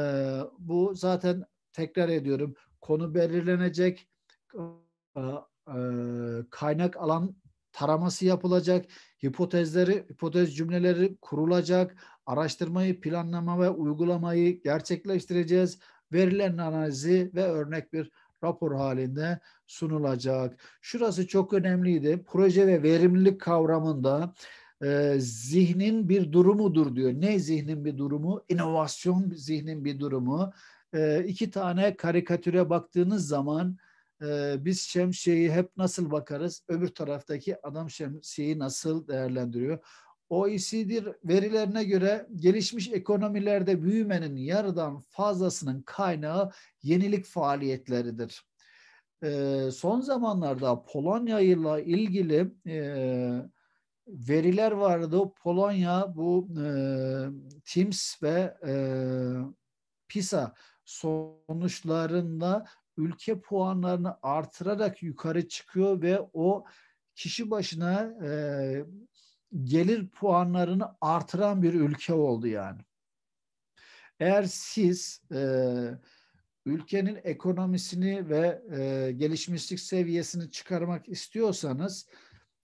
bu zaten tekrar ediyorum konu belirlenecek, e, e, kaynak alan taraması yapılacak, hipotezleri, hipotez cümleleri kurulacak, araştırmayı planlama ve uygulamayı gerçekleştireceğiz. Verilen analizi ve örnek bir rapor halinde sunulacak. Şurası çok önemliydi. Proje ve verimlilik kavramında e, zihnin bir durumudur diyor. Ne zihnin bir durumu? İnovasyon zihnin bir durumu. E, iki tane karikatüre baktığınız zaman ee, biz şemsiyeyi hep nasıl bakarız? Öbür taraftaki adam şemsiyeyi nasıl değerlendiriyor? OECD verilerine göre gelişmiş ekonomilerde büyümenin yarıdan fazlasının kaynağı yenilik faaliyetleridir. E, son zamanlarda Polonya ile ilgili e, veriler vardı. Polonya bu e, TIMS ve e, PISA sonuçlarında ülke puanlarını artırarak yukarı çıkıyor ve o kişi başına e, gelir puanlarını artıran bir ülke oldu yani. Eğer siz e, ülkenin ekonomisini ve e, gelişmişlik seviyesini çıkarmak istiyorsanız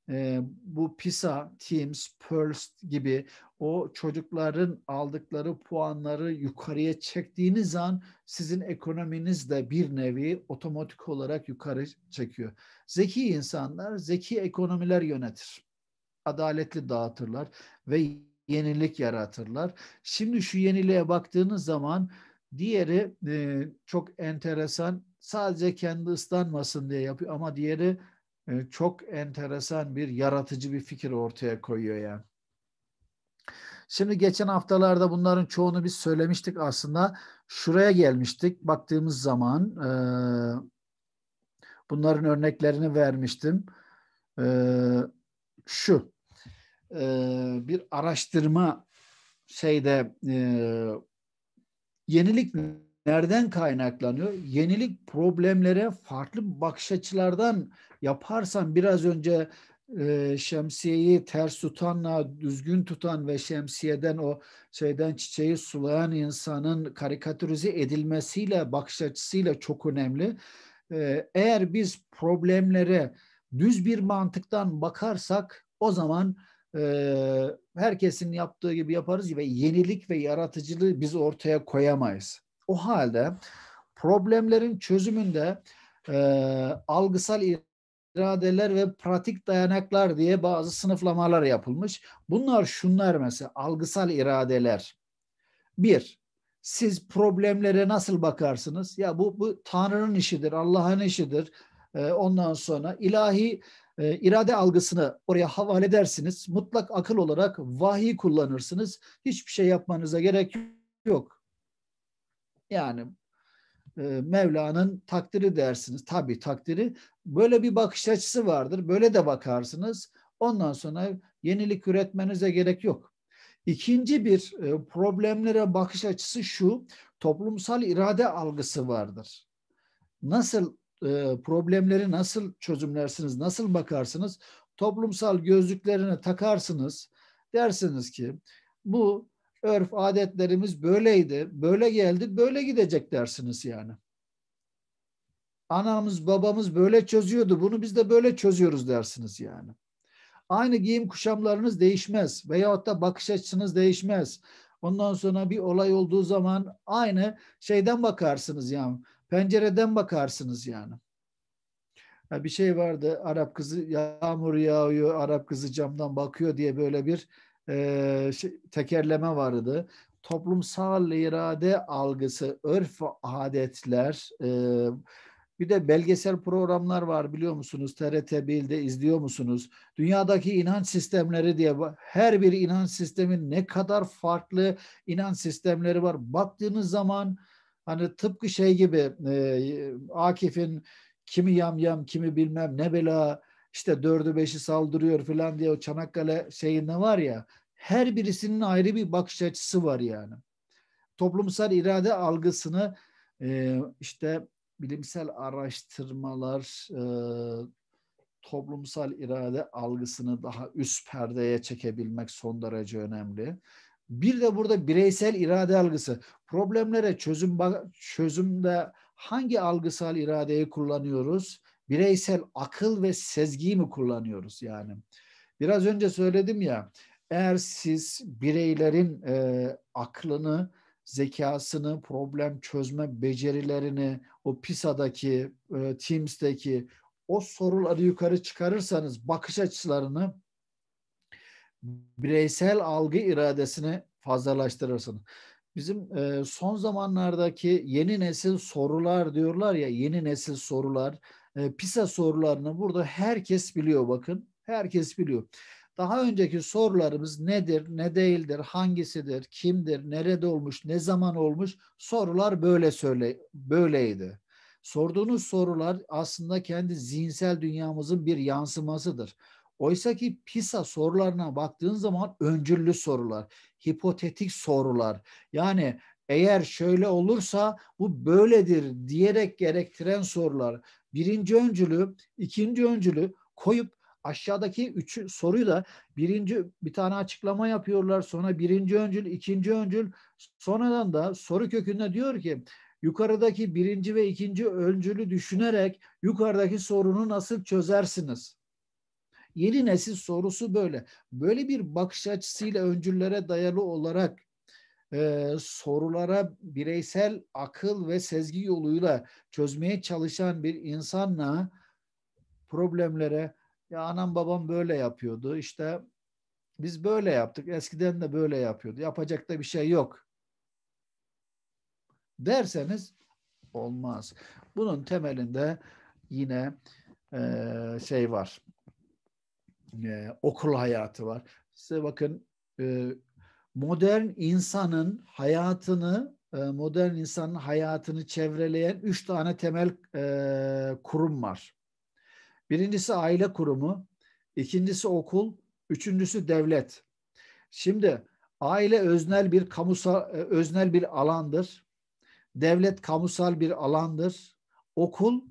e, bu PISA, Teams PIRLS gibi o çocukların aldıkları puanları yukarıya çektiğiniz an sizin ekonominiz de bir nevi otomatik olarak yukarı çekiyor. Zeki insanlar zeki ekonomiler yönetir. Adaletli dağıtırlar ve yenilik yaratırlar. Şimdi şu yeniliğe baktığınız zaman diğeri e, çok enteresan sadece kendi ıslanmasın diye yapıyor ama diğeri e, çok enteresan bir yaratıcı bir fikir ortaya koyuyor yani. Şimdi geçen haftalarda bunların çoğunu biz söylemiştik aslında. Şuraya gelmiştik baktığımız zaman e, bunların örneklerini vermiştim. E, şu e, bir araştırma şeyde e, yenilik nereden kaynaklanıyor? Yenilik problemlere farklı bakış açılardan yaparsan biraz önce e, şemsiyeyi ters tutanla düzgün tutan ve şemsiyeden o şeyden çiçeği sulayan insanın karikatürize edilmesiyle bakış açısıyla çok önemli. E, eğer biz problemlere düz bir mantıktan bakarsak o zaman e, herkesin yaptığı gibi yaparız ve yenilik ve yaratıcılığı biz ortaya koyamayız. O halde problemlerin çözümünde e, algısal iradeler ve pratik dayanaklar diye bazı sınıflamalar yapılmış. Bunlar şunlar mesela algısal iradeler. Bir, siz problemlere nasıl bakarsınız? Ya bu, bu Tanrı'nın işidir, Allah'ın işidir. Ee, ondan sonra ilahi e, irade algısını oraya havale edersiniz. Mutlak akıl olarak vahiy kullanırsınız. Hiçbir şey yapmanıza gerek yok. Yani e, Mevla'nın takdiri dersiniz. Tabi takdiri. Böyle bir bakış açısı vardır. Böyle de bakarsınız. Ondan sonra yenilik üretmenize gerek yok. İkinci bir e, problemlere bakış açısı şu. Toplumsal irade algısı vardır. Nasıl e, problemleri nasıl çözümlersiniz, nasıl bakarsınız? Toplumsal gözlüklerini takarsınız. Dersiniz ki bu örf adetlerimiz böyleydi, böyle geldi, böyle gidecek dersiniz yani. Anamız babamız böyle çözüyordu, bunu biz de böyle çözüyoruz dersiniz yani. Aynı giyim kuşamlarınız değişmez veyahut da bakış açınız değişmez. Ondan sonra bir olay olduğu zaman aynı şeyden bakarsınız yani. Pencereden bakarsınız yani. bir şey vardı Arap kızı yağmur yağıyor Arap kızı camdan bakıyor diye böyle bir e, şey, tekerleme vardı. Toplumsal irade algısı, örf adetler, e, bir de belgesel programlar var biliyor musunuz? TRT 1'de izliyor musunuz? Dünyadaki inanç sistemleri diye her bir inanç sistemin ne kadar farklı inanç sistemleri var. Baktığınız zaman hani tıpkı şey gibi e, Akif'in kimi yam yam kimi bilmem ne bela işte dördü beşi saldırıyor falan diye o Çanakkale şeyinde var ya her birisinin ayrı bir bakış açısı var yani. Toplumsal irade algısını e, işte bilimsel araştırmalar e, toplumsal irade algısını daha üst perdeye çekebilmek son derece önemli. Bir de burada bireysel irade algısı. Problemlere çözüm çözümde hangi algısal iradeyi kullanıyoruz? bireysel akıl ve sezgiyi mi kullanıyoruz yani? Biraz önce söyledim ya eğer siz bireylerin e, aklını, zekasını, problem çözme becerilerini o PISA'daki, e, Teams'teki o soruları yukarı çıkarırsanız bakış açılarını bireysel algı iradesini fazlalaştırırsınız. Bizim e, son zamanlardaki yeni nesil sorular diyorlar ya yeni nesil sorular e, PISA sorularını burada herkes biliyor bakın. Herkes biliyor. Daha önceki sorularımız nedir, ne değildir, hangisidir, kimdir, nerede olmuş, ne zaman olmuş sorular böyle söyle böyleydi. Sorduğunuz sorular aslında kendi zihinsel dünyamızın bir yansımasıdır. Oysa ki PISA sorularına baktığın zaman öncüllü sorular, hipotetik sorular. Yani eğer şöyle olursa bu böyledir diyerek gerektiren sorular. Birinci öncülü, ikinci öncülü koyup aşağıdaki üç soruyu da birinci bir tane açıklama yapıyorlar. Sonra birinci öncül, ikinci öncül. Sonradan da soru kökünde diyor ki yukarıdaki birinci ve ikinci öncülü düşünerek yukarıdaki sorunu nasıl çözersiniz? Yeni nesil sorusu böyle. Böyle bir bakış açısıyla öncüllere dayalı olarak e, sorulara bireysel akıl ve sezgi yoluyla çözmeye çalışan bir insanla problemlere ya anam babam böyle yapıyordu işte biz böyle yaptık eskiden de böyle yapıyordu yapacak da bir şey yok derseniz olmaz. Bunun temelinde yine e, şey var e, okul hayatı var. Size bakın e, modern insanın hayatını e, modern insanın hayatını çevreleyen üç tane temel e, kurum var. Birincisi aile kurumu, ikincisi okul, üçüncüsü devlet. Şimdi aile öznel bir kamusal e, öznel bir alandır. Devlet kamusal bir alandır. Okul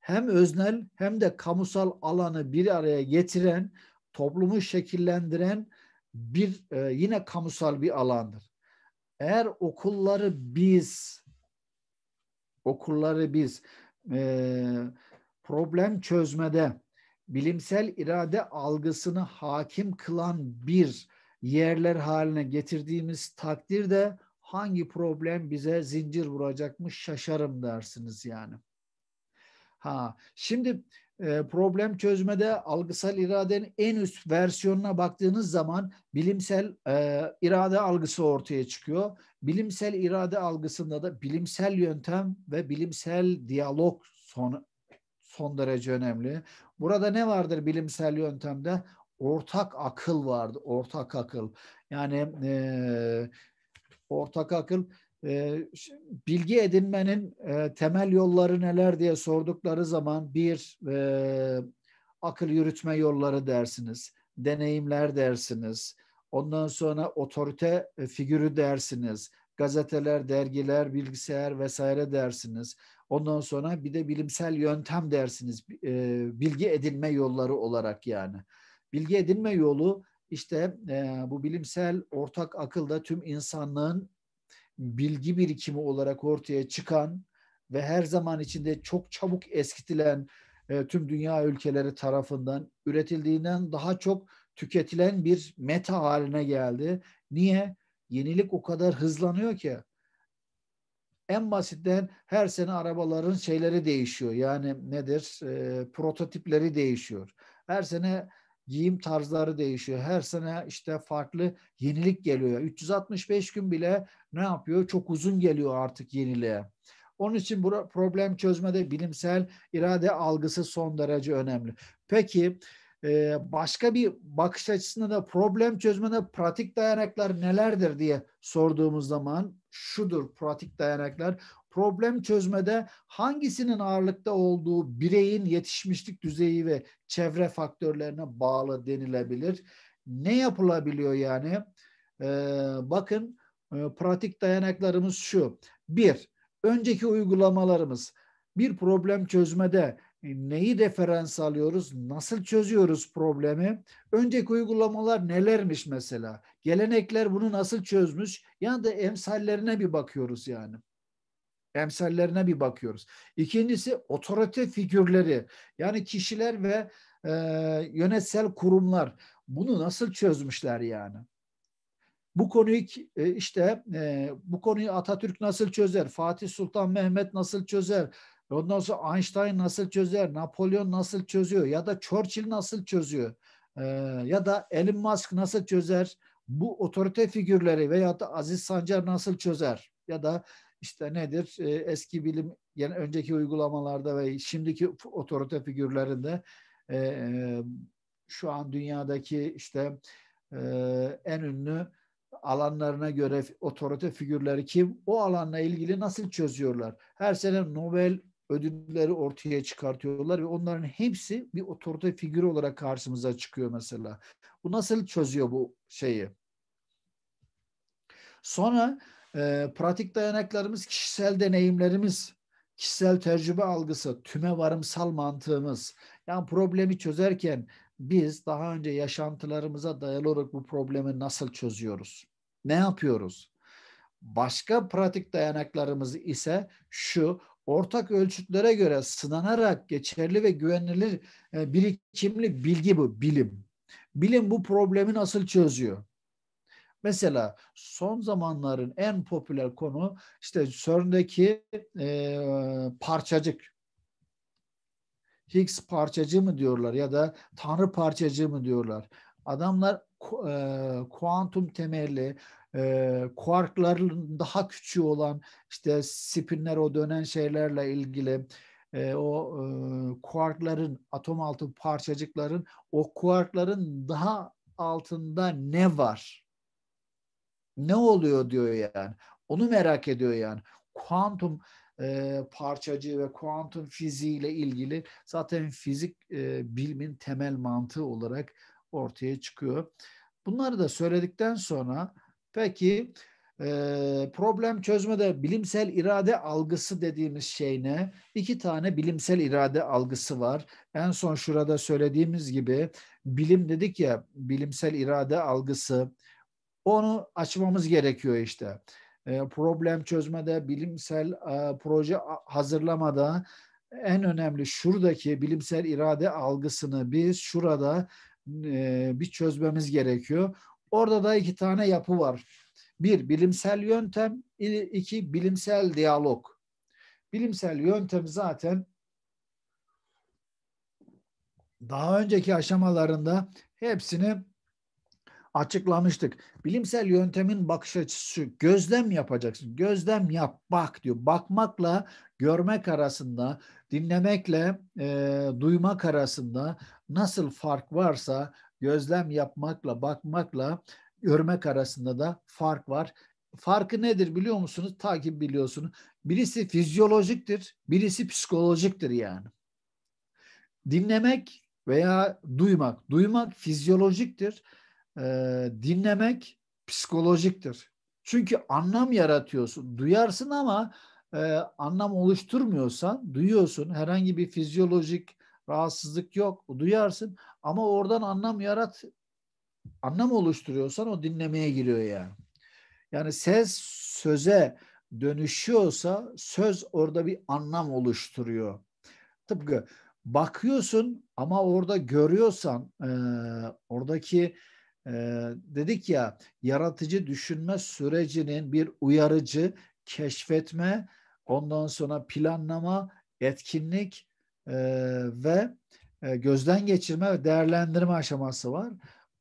hem öznel hem de kamusal alanı bir araya getiren, toplumu şekillendiren bir e, yine kamusal bir alandır. Eğer okulları biz okulları biz e, problem çözmede bilimsel irade algısını hakim kılan bir yerler haline getirdiğimiz takdirde hangi problem bize zincir vuracakmış şaşarım dersiniz yani. Ha şimdi ee, problem çözmede algısal iradenin en üst versiyonuna baktığınız zaman bilimsel e, irade algısı ortaya çıkıyor. Bilimsel irade algısında da bilimsel yöntem ve bilimsel diyalog son, son derece önemli. Burada ne vardır bilimsel yöntemde? Ortak akıl vardı, ortak akıl. Yani e, ortak akıl ee, bilgi edinmenin e, temel yolları neler diye sordukları zaman bir e, akıl yürütme yolları dersiniz, deneyimler dersiniz, ondan sonra otorite e, figürü dersiniz, gazeteler, dergiler, bilgisayar vesaire dersiniz. Ondan sonra bir de bilimsel yöntem dersiniz, bilgi edinme yolları olarak yani. Bilgi edinme yolu işte bu bilimsel ortak akılda tüm insanlığın bilgi birikimi olarak ortaya çıkan ve her zaman içinde çok çabuk eskitilen e, tüm dünya ülkeleri tarafından üretildiğinden daha çok tüketilen bir meta haline geldi. Niye? Yenilik o kadar hızlanıyor ki. En basitten her sene arabaların şeyleri değişiyor. Yani nedir? E, prototipleri değişiyor. Her sene giyim tarzları değişiyor. Her sene işte farklı yenilik geliyor. 365 gün bile ne yapıyor? Çok uzun geliyor artık yeniliğe. Onun için bu problem çözmede bilimsel irade algısı son derece önemli. Peki e, başka bir bakış açısında da problem çözmede pratik dayanaklar nelerdir diye sorduğumuz zaman şudur pratik dayanaklar problem çözmede hangisinin ağırlıkta olduğu bireyin yetişmişlik düzeyi ve çevre faktörlerine bağlı denilebilir. Ne yapılabiliyor yani? Ee, bakın e, pratik dayanaklarımız şu. Bir, önceki uygulamalarımız bir problem çözmede e, neyi referans alıyoruz, nasıl çözüyoruz problemi, önceki uygulamalar nelermiş mesela, gelenekler bunu nasıl çözmüş, yani da emsallerine bir bakıyoruz yani emsallerine bir bakıyoruz. İkincisi otorite figürleri yani kişiler ve e, yönetsel kurumlar bunu nasıl çözmüşler yani? Bu konuyu e, işte e, bu konuyu Atatürk nasıl çözer? Fatih Sultan Mehmet nasıl çözer? Ondan sonra Einstein nasıl çözer? Napolyon nasıl çözüyor? Ya da Churchill nasıl çözüyor? E, ya da Elon Musk nasıl çözer? Bu otorite figürleri veya da Aziz Sancar nasıl çözer? Ya da işte nedir e, eski bilim yani önceki uygulamalarda ve şimdiki otorite figürlerinde e, şu an dünyadaki işte e, en ünlü alanlarına göre otorite figürleri kim o alanla ilgili nasıl çözüyorlar her sene Nobel ödülleri ortaya çıkartıyorlar ve onların hepsi bir otorite figürü olarak karşımıza çıkıyor mesela. Bu nasıl çözüyor bu şeyi? Sonra e, pratik dayanaklarımız kişisel deneyimlerimiz, kişisel tecrübe algısı, tüme varımsal mantığımız. Yani problemi çözerken biz daha önce yaşantılarımıza dayalı olarak bu problemi nasıl çözüyoruz? Ne yapıyoruz? Başka pratik dayanaklarımız ise şu ortak ölçütlere göre sınanarak geçerli ve güvenilir e, birikimli bilgi bu bilim. Bilim bu problemi nasıl çözüyor? Mesela son zamanların en popüler konu işte CERN'deki e, parçacık. Higgs parçacığı mı diyorlar ya da Tanrı parçacığı mı diyorlar. Adamlar e, kuantum temelli e, kuarkların daha küçüğü olan işte spinler o dönen şeylerle ilgili e, o e, kuarkların atom altı parçacıkların o kuarkların daha altında ne var? ne oluyor diyor yani. Onu merak ediyor yani. Kuantum e, parçacı ve kuantum fiziği ile ilgili zaten fizik e, bilimin temel mantığı olarak ortaya çıkıyor. Bunları da söyledikten sonra peki e, problem çözmede bilimsel irade algısı dediğimiz şey ne? İki tane bilimsel irade algısı var. En son şurada söylediğimiz gibi bilim dedik ya bilimsel irade algısı, onu açmamız gerekiyor işte. E, problem çözmede, bilimsel e, proje hazırlamada en önemli şuradaki bilimsel irade algısını biz şurada e, bir çözmemiz gerekiyor. Orada da iki tane yapı var. Bir, bilimsel yöntem. iki bilimsel diyalog. Bilimsel yöntem zaten daha önceki aşamalarında hepsini açıklamıştık. Bilimsel yöntemin bakış açısı gözlem yapacaksın. Gözlem yap, bak diyor. Bakmakla görmek arasında, dinlemekle e, duymak arasında nasıl fark varsa gözlem yapmakla, bakmakla görmek arasında da fark var. Farkı nedir biliyor musunuz? Takip biliyorsunuz. Birisi fizyolojiktir, birisi psikolojiktir yani. Dinlemek veya duymak. Duymak fizyolojiktir e, dinlemek psikolojiktir. Çünkü anlam yaratıyorsun. Duyarsın ama e, anlam oluşturmuyorsan duyuyorsun. Herhangi bir fizyolojik rahatsızlık yok. Duyarsın ama oradan anlam yarat anlam oluşturuyorsan o dinlemeye giriyor yani. Yani ses söze dönüşüyorsa söz orada bir anlam oluşturuyor. Tıpkı bakıyorsun ama orada görüyorsan e, oradaki ee, dedik ya yaratıcı düşünme sürecinin bir uyarıcı, keşfetme, ondan sonra planlama, etkinlik e, ve e, gözden geçirme ve değerlendirme aşaması var.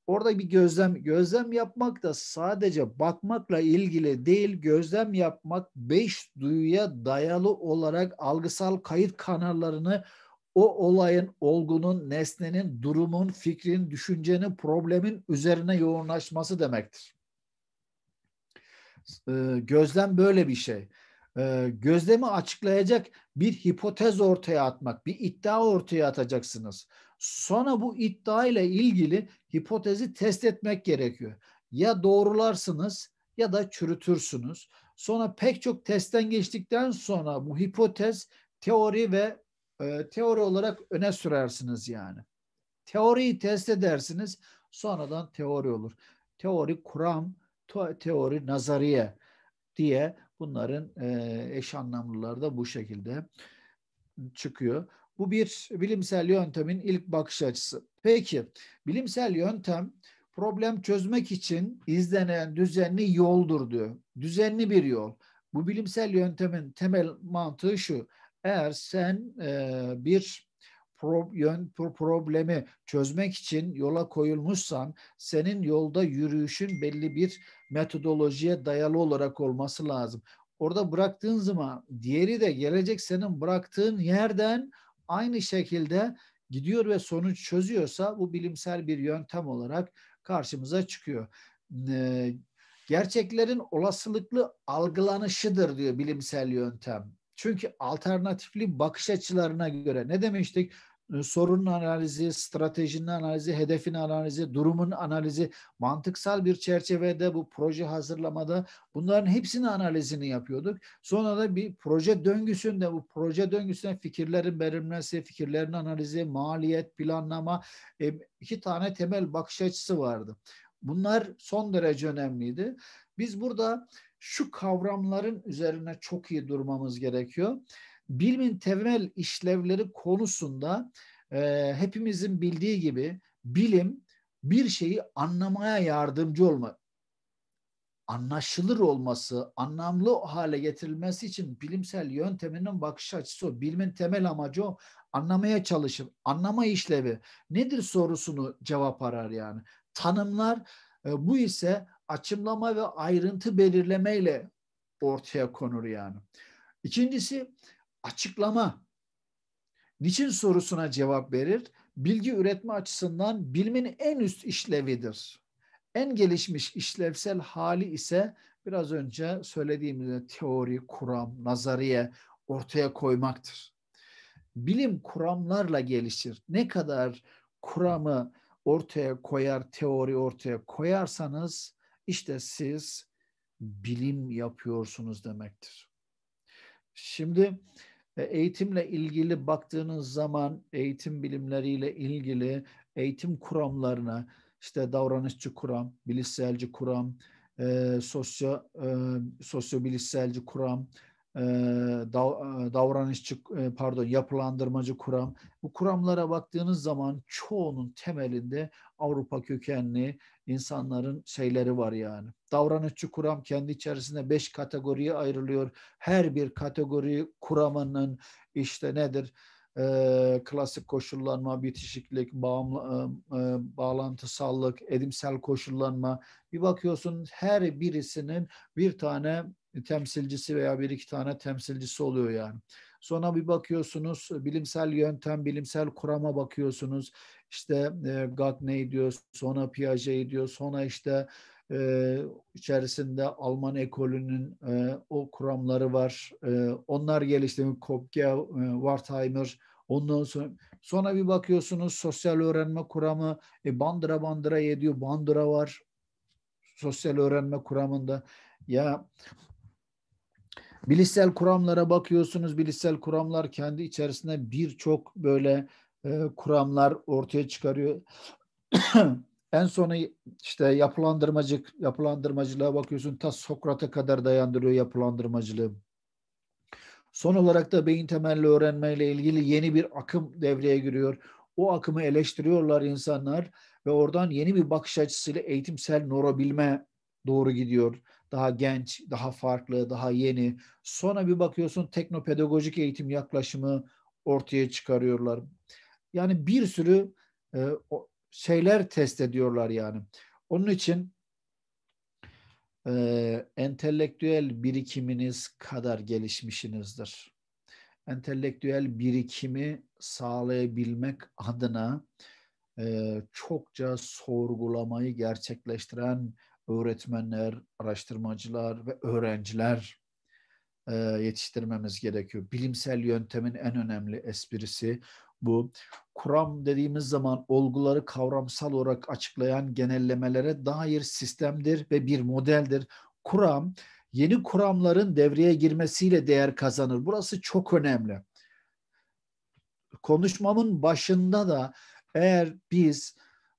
Orada bir gözlem gözlem yapmak da sadece bakmakla ilgili değil, gözlem yapmak beş duyuya dayalı olarak algısal kayıt kanallarını o olayın, olgunun, nesnenin, durumun, fikrin, düşüncenin, problemin üzerine yoğunlaşması demektir. E, gözlem böyle bir şey. E, gözlemi açıklayacak bir hipotez ortaya atmak, bir iddia ortaya atacaksınız. Sonra bu iddia ile ilgili hipotezi test etmek gerekiyor. Ya doğrularsınız ya da çürütürsünüz. Sonra pek çok testten geçtikten sonra bu hipotez teori ve e, teori olarak öne sürersiniz yani. Teoriyi test edersiniz sonradan teori olur. Teori kuram, teori nazariye diye bunların e, eş anlamlıları da bu şekilde çıkıyor. Bu bir bilimsel yöntemin ilk bakış açısı. Peki bilimsel yöntem problem çözmek için izlenen düzenli yoldur diyor. Düzenli bir yol. Bu bilimsel yöntemin temel mantığı şu. Eğer sen e, bir pro, yön, pro, problemi çözmek için yola koyulmuşsan senin yolda yürüyüşün belli bir metodolojiye dayalı olarak olması lazım. Orada bıraktığın zaman diğeri de gelecek senin bıraktığın yerden aynı şekilde gidiyor ve sonuç çözüyorsa bu bilimsel bir yöntem olarak karşımıza çıkıyor. Ee, gerçeklerin olasılıklı algılanışıdır diyor bilimsel yöntem. Çünkü alternatifli bakış açılarına göre ne demiştik? Ee, sorunun analizi, stratejinin analizi, hedefin analizi, durumun analizi, mantıksal bir çerçevede bu proje hazırlamada bunların hepsinin analizini yapıyorduk. Sonra da bir proje döngüsünde bu proje döngüsünde fikirlerin belirlenmesi, fikirlerin analizi, maliyet, planlama e, iki tane temel bakış açısı vardı. Bunlar son derece önemliydi. Biz burada şu kavramların üzerine çok iyi durmamız gerekiyor. Bilimin temel işlevleri konusunda e, hepimizin bildiği gibi bilim bir şeyi anlamaya yardımcı olma, anlaşılır olması, anlamlı hale getirilmesi için bilimsel yönteminin bakış açısı o. Bilimin temel amacı o. Anlamaya çalışır. Anlama işlevi. Nedir sorusunu cevap arar yani. Tanımlar e, bu ise açımlama ve ayrıntı belirlemeyle ortaya konur yani. İkincisi açıklama. Niçin sorusuna cevap verir? Bilgi üretme açısından bilimin en üst işlevidir. En gelişmiş işlevsel hali ise biraz önce söylediğimiz teori, kuram, nazariye ortaya koymaktır. Bilim kuramlarla gelişir. Ne kadar kuramı ortaya koyar, teori ortaya koyarsanız işte siz bilim yapıyorsunuz demektir. Şimdi e, eğitimle ilgili baktığınız zaman eğitim bilimleriyle ilgili eğitim kuramlarına işte davranışçı kuram, bilişselci kuram, e, sosyo e, sosyobilişselci kuram, davranışçı pardon yapılandırmacı kuram bu kuramlara baktığınız zaman çoğunun temelinde Avrupa kökenli insanların şeyleri var yani. Davranışçı kuram kendi içerisinde beş kategoriye ayrılıyor. Her bir kategori kuramının işte nedir? E, klasik koşullanma, bitişiklik, bağımlı, e, bağlantısallık, edimsel koşullanma. Bir bakıyorsun her birisinin bir tane e, temsilcisi veya bir iki tane temsilcisi oluyor yani. Sonra bir bakıyorsunuz bilimsel yöntem, bilimsel kurama bakıyorsunuz. İşte e, Gagney diyor, sonra Piaget diyor, sonra işte e, içerisinde Alman ekolünün e, o kuramları var. E, onlar gelişti. Kopke, e, Wartheimer, Ondan sonra, sonra bir bakıyorsunuz sosyal öğrenme kuramı e, bandıra bandıra yediyor. Bandıra var sosyal öğrenme kuramında. Ya Bilişsel kuramlara bakıyorsunuz. Bilişsel kuramlar kendi içerisinde birçok böyle e, kuramlar ortaya çıkarıyor. en sonu işte yapılandırmacı yapılandırmacılığa bakıyorsun. Ta Sokrat'a kadar dayandırıyor yapılandırmacılığı. Son olarak da beyin temelli öğrenmeyle ilgili yeni bir akım devreye giriyor. O akımı eleştiriyorlar insanlar ve oradan yeni bir bakış açısıyla eğitimsel nörobilme doğru gidiyor daha genç, daha farklı, daha yeni. Sonra bir bakıyorsun teknopedagojik eğitim yaklaşımı ortaya çıkarıyorlar. Yani bir sürü e, şeyler test ediyorlar yani. Onun için e, entelektüel birikiminiz kadar gelişmişinizdir. Entelektüel birikimi sağlayabilmek adına e, çokça sorgulamayı gerçekleştiren öğretmenler, araştırmacılar ve öğrenciler e, yetiştirmemiz gerekiyor. Bilimsel yöntemin en önemli esprisi bu. Kuram dediğimiz zaman olguları kavramsal olarak açıklayan genellemelere dair sistemdir ve bir modeldir. Kuram yeni kuramların devreye girmesiyle değer kazanır. Burası çok önemli. Konuşmamın başında da eğer biz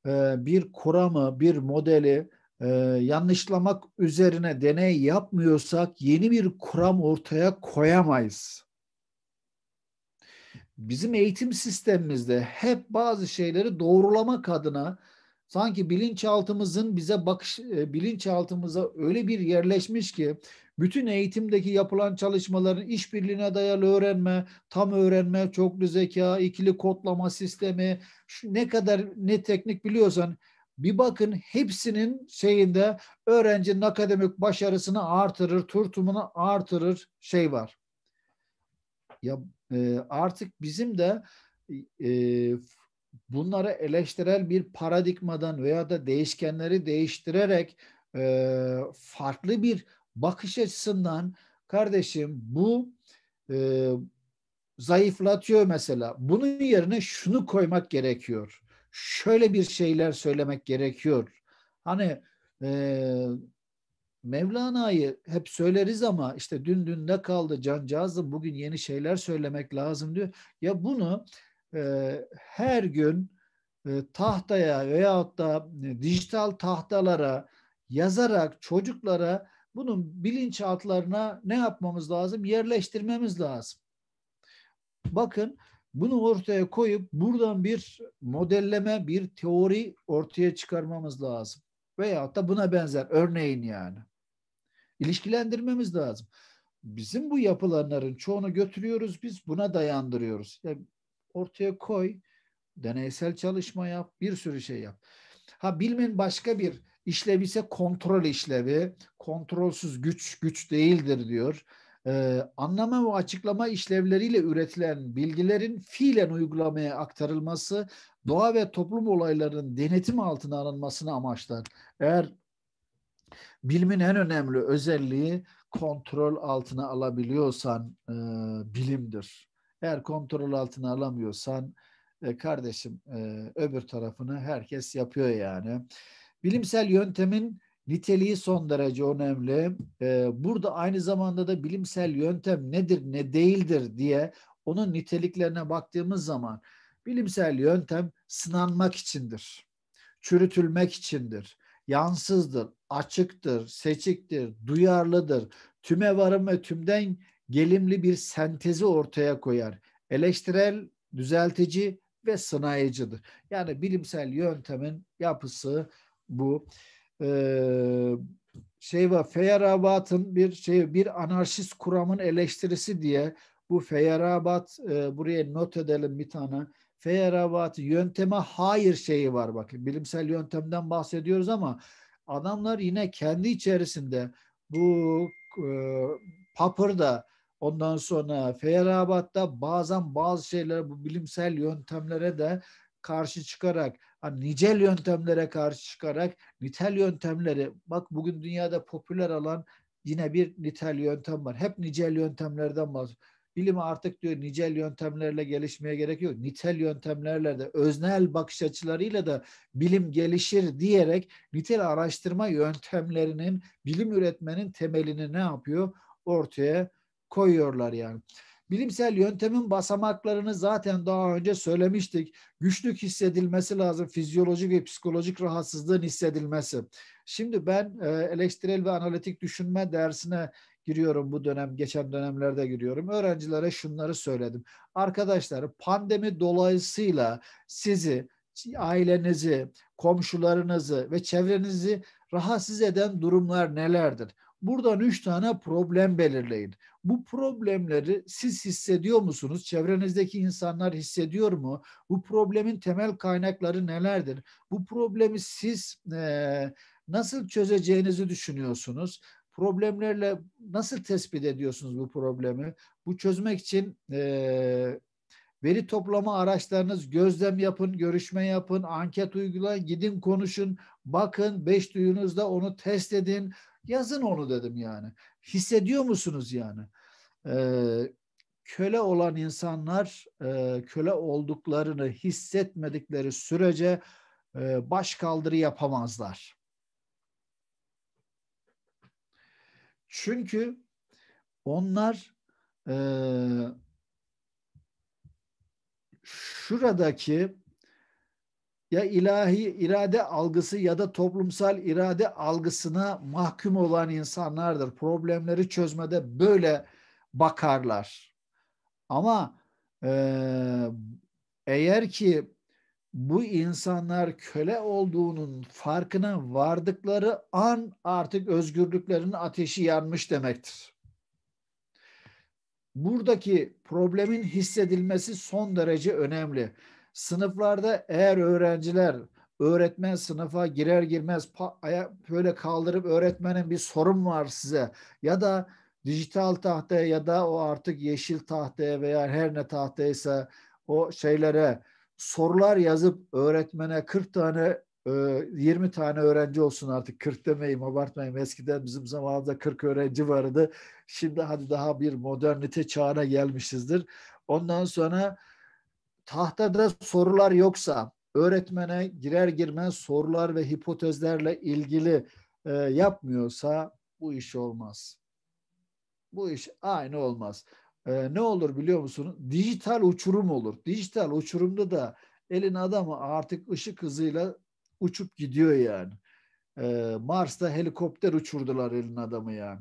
e, bir kuramı, bir modeli e, yanlışlamak üzerine deney yapmıyorsak yeni bir kuram ortaya koyamayız. Bizim eğitim sistemimizde hep bazı şeyleri doğrulamak adına sanki bilinçaltımızın bize bakış e, bilinçaltımıza öyle bir yerleşmiş ki bütün eğitimdeki yapılan çalışmaların işbirliğine dayalı öğrenme, tam öğrenme, çoklu zeka, ikili kodlama sistemi, ne kadar ne teknik biliyorsan bir bakın hepsinin şeyinde öğrencinin akademik başarısını artırır, turtumunu artırır şey var. Ya e, artık bizim de e, bunları eleştirel bir paradigmadan veya da değişkenleri değiştirerek e, farklı bir bakış açısından kardeşim bu e, zayıflatıyor mesela. Bunun yerine şunu koymak gerekiyor şöyle bir şeyler söylemek gerekiyor. Hani e, Mevlana'yı hep söyleriz ama işte dün dün ne kaldı cancağızım bugün yeni şeyler söylemek lazım diyor. Ya bunu e, her gün e, tahtaya veyahut da e, dijital tahtalara yazarak çocuklara bunun bilinçaltlarına ne yapmamız lazım? Yerleştirmemiz lazım. Bakın bunu ortaya koyup buradan bir modelleme, bir teori ortaya çıkarmamız lazım. Veyahut da buna benzer örneğin yani. İlişkilendirmemiz lazım. Bizim bu yapılanların çoğunu götürüyoruz biz buna dayandırıyoruz. Yani ortaya koy, deneysel çalışma yap, bir sürü şey yap. Ha bilmin başka bir işlevi ise kontrol işlevi. Kontrolsüz güç güç değildir diyor e, anlama ve açıklama işlevleriyle üretilen bilgilerin fiilen uygulamaya aktarılması, doğa ve toplum olaylarının denetim altına alınmasını amaçlar. Eğer bilimin en önemli özelliği kontrol altına alabiliyorsan e, bilimdir. Eğer kontrol altına alamıyorsan e, kardeşim e, öbür tarafını herkes yapıyor yani. Bilimsel yöntemin Niteliği son derece önemli. Ee, burada aynı zamanda da bilimsel yöntem nedir ne değildir diye onun niteliklerine baktığımız zaman bilimsel yöntem sınanmak içindir. Çürütülmek içindir. Yansızdır, açıktır, seçiktir, duyarlıdır. Tüme varım ve tümden gelimli bir sentezi ortaya koyar. Eleştirel, düzeltici ve sınayıcıdır. Yani bilimsel yöntemin yapısı bu. Ee, şey var Feyerabat'ın bir şey bir anarşist kuramın eleştirisi diye bu Feyerabat e, buraya not edelim bir tane. Feyerabat yönteme hayır şeyi var bakın. Bilimsel yöntemden bahsediyoruz ama adamlar yine kendi içerisinde bu e, Papır'da ondan sonra Feyerabat'ta bazen bazı şeyler bu bilimsel yöntemlere de karşı çıkarak, hani nicel yöntemlere karşı çıkarak nitel yöntemleri, bak bugün dünyada popüler alan yine bir nitel yöntem var. Hep nicel yöntemlerden bahsediyor. Bilim artık diyor nicel yöntemlerle gelişmeye gerek yok. Nitel yöntemlerle de öznel bakış açılarıyla da bilim gelişir diyerek nitel araştırma yöntemlerinin bilim üretmenin temelini ne yapıyor? Ortaya koyuyorlar yani. Bilimsel yöntemin basamaklarını zaten daha önce söylemiştik. Güçlük hissedilmesi lazım. Fizyolojik ve psikolojik rahatsızlığın hissedilmesi. Şimdi ben e, eleştirel ve analitik düşünme dersine giriyorum bu dönem, geçen dönemlerde giriyorum. Öğrencilere şunları söyledim. Arkadaşlar pandemi dolayısıyla sizi, ailenizi, komşularınızı ve çevrenizi rahatsız eden durumlar nelerdir? Buradan üç tane problem belirleyin. Bu problemleri siz hissediyor musunuz? Çevrenizdeki insanlar hissediyor mu? Bu problemin temel kaynakları nelerdir? Bu problemi siz e, nasıl çözeceğinizi düşünüyorsunuz? Problemlerle nasıl tespit ediyorsunuz bu problemi? Bu çözmek için e, veri toplama araçlarınız gözlem yapın, görüşme yapın, anket uygulayın, gidin konuşun, bakın, beş duyunuzda onu test edin, Yazın onu dedim yani. Hissediyor musunuz yani? Ee, köle olan insanlar e, köle olduklarını hissetmedikleri sürece e, baş kaldırı yapamazlar. Çünkü onlar e, şuradaki ya ilahi irade algısı ya da toplumsal irade algısına mahkum olan insanlardır. Problemleri çözmede böyle bakarlar. Ama e, eğer ki bu insanlar köle olduğunun farkına vardıkları an artık özgürlüklerin ateşi yanmış demektir. Buradaki problemin hissedilmesi son derece önemli. Sınıflarda eğer öğrenciler öğretmen sınıfa girer girmez böyle kaldırıp öğretmenin bir sorun var size ya da dijital tahtaya ya da o artık yeşil tahtaya veya her ne tahtaysa o şeylere sorular yazıp öğretmene 40 tane 20 e, tane öğrenci olsun artık 40 demeyim abartmayayım eskiden bizim zamanımızda 40 öğrenci vardı şimdi hadi daha bir modernite çağına gelmişizdir ondan sonra tahtada sorular yoksa öğretmene girer girmez sorular ve hipotezlerle ilgili e, yapmıyorsa bu iş olmaz. Bu iş aynı olmaz. E, ne olur biliyor musunuz? Dijital uçurum olur. Dijital uçurumda da elin adamı artık ışık hızıyla uçup gidiyor yani. E, Mars'ta helikopter uçurdular elin adamı yani.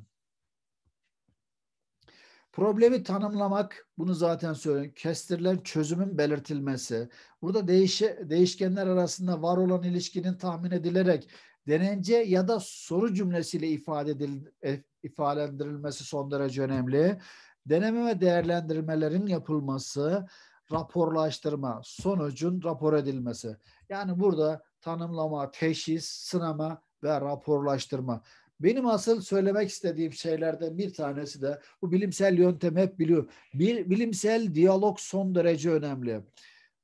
Problemi tanımlamak, bunu zaten söylüyorum. Kestirilen çözümün belirtilmesi. Burada değişe, değişkenler arasında var olan ilişkinin tahmin edilerek denence ya da soru cümlesiyle ifade edil, e, ifadelendirilmesi son derece önemli. Deneme ve değerlendirmelerin yapılması, raporlaştırma, sonucun rapor edilmesi. Yani burada tanımlama, teşhis, sınama ve raporlaştırma. Benim asıl söylemek istediğim şeylerden bir tanesi de bu bilimsel yöntem hep biliyorum. Bir bilimsel diyalog son derece önemli.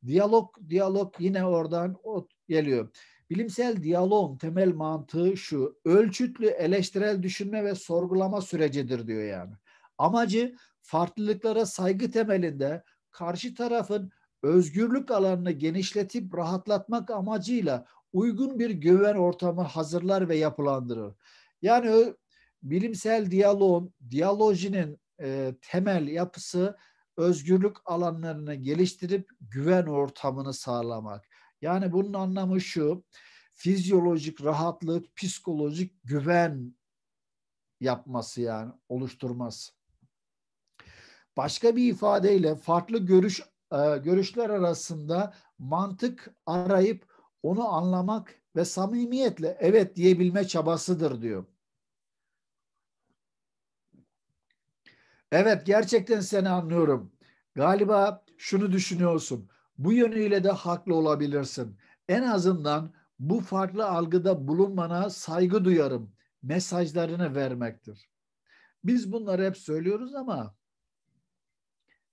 Diyalog diyalog yine oradan o geliyor. Bilimsel diyaloğun temel mantığı şu. Ölçütlü eleştirel düşünme ve sorgulama sürecidir diyor yani. Amacı farklılıklara saygı temelinde karşı tarafın özgürlük alanını genişletip rahatlatmak amacıyla uygun bir güven ortamı hazırlar ve yapılandırır. Yani bilimsel diyaloğun, diyalojinin e, temel yapısı özgürlük alanlarını geliştirip güven ortamını sağlamak. Yani bunun anlamı şu, fizyolojik rahatlık, psikolojik güven yapması yani oluşturması. Başka bir ifadeyle farklı görüş e, görüşler arasında mantık arayıp onu anlamak ve samimiyetle evet diyebilme çabasıdır diyor. Evet gerçekten seni anlıyorum. Galiba şunu düşünüyorsun. Bu yönüyle de haklı olabilirsin. En azından bu farklı algıda bulunmana saygı duyarım mesajlarını vermektir. Biz bunları hep söylüyoruz ama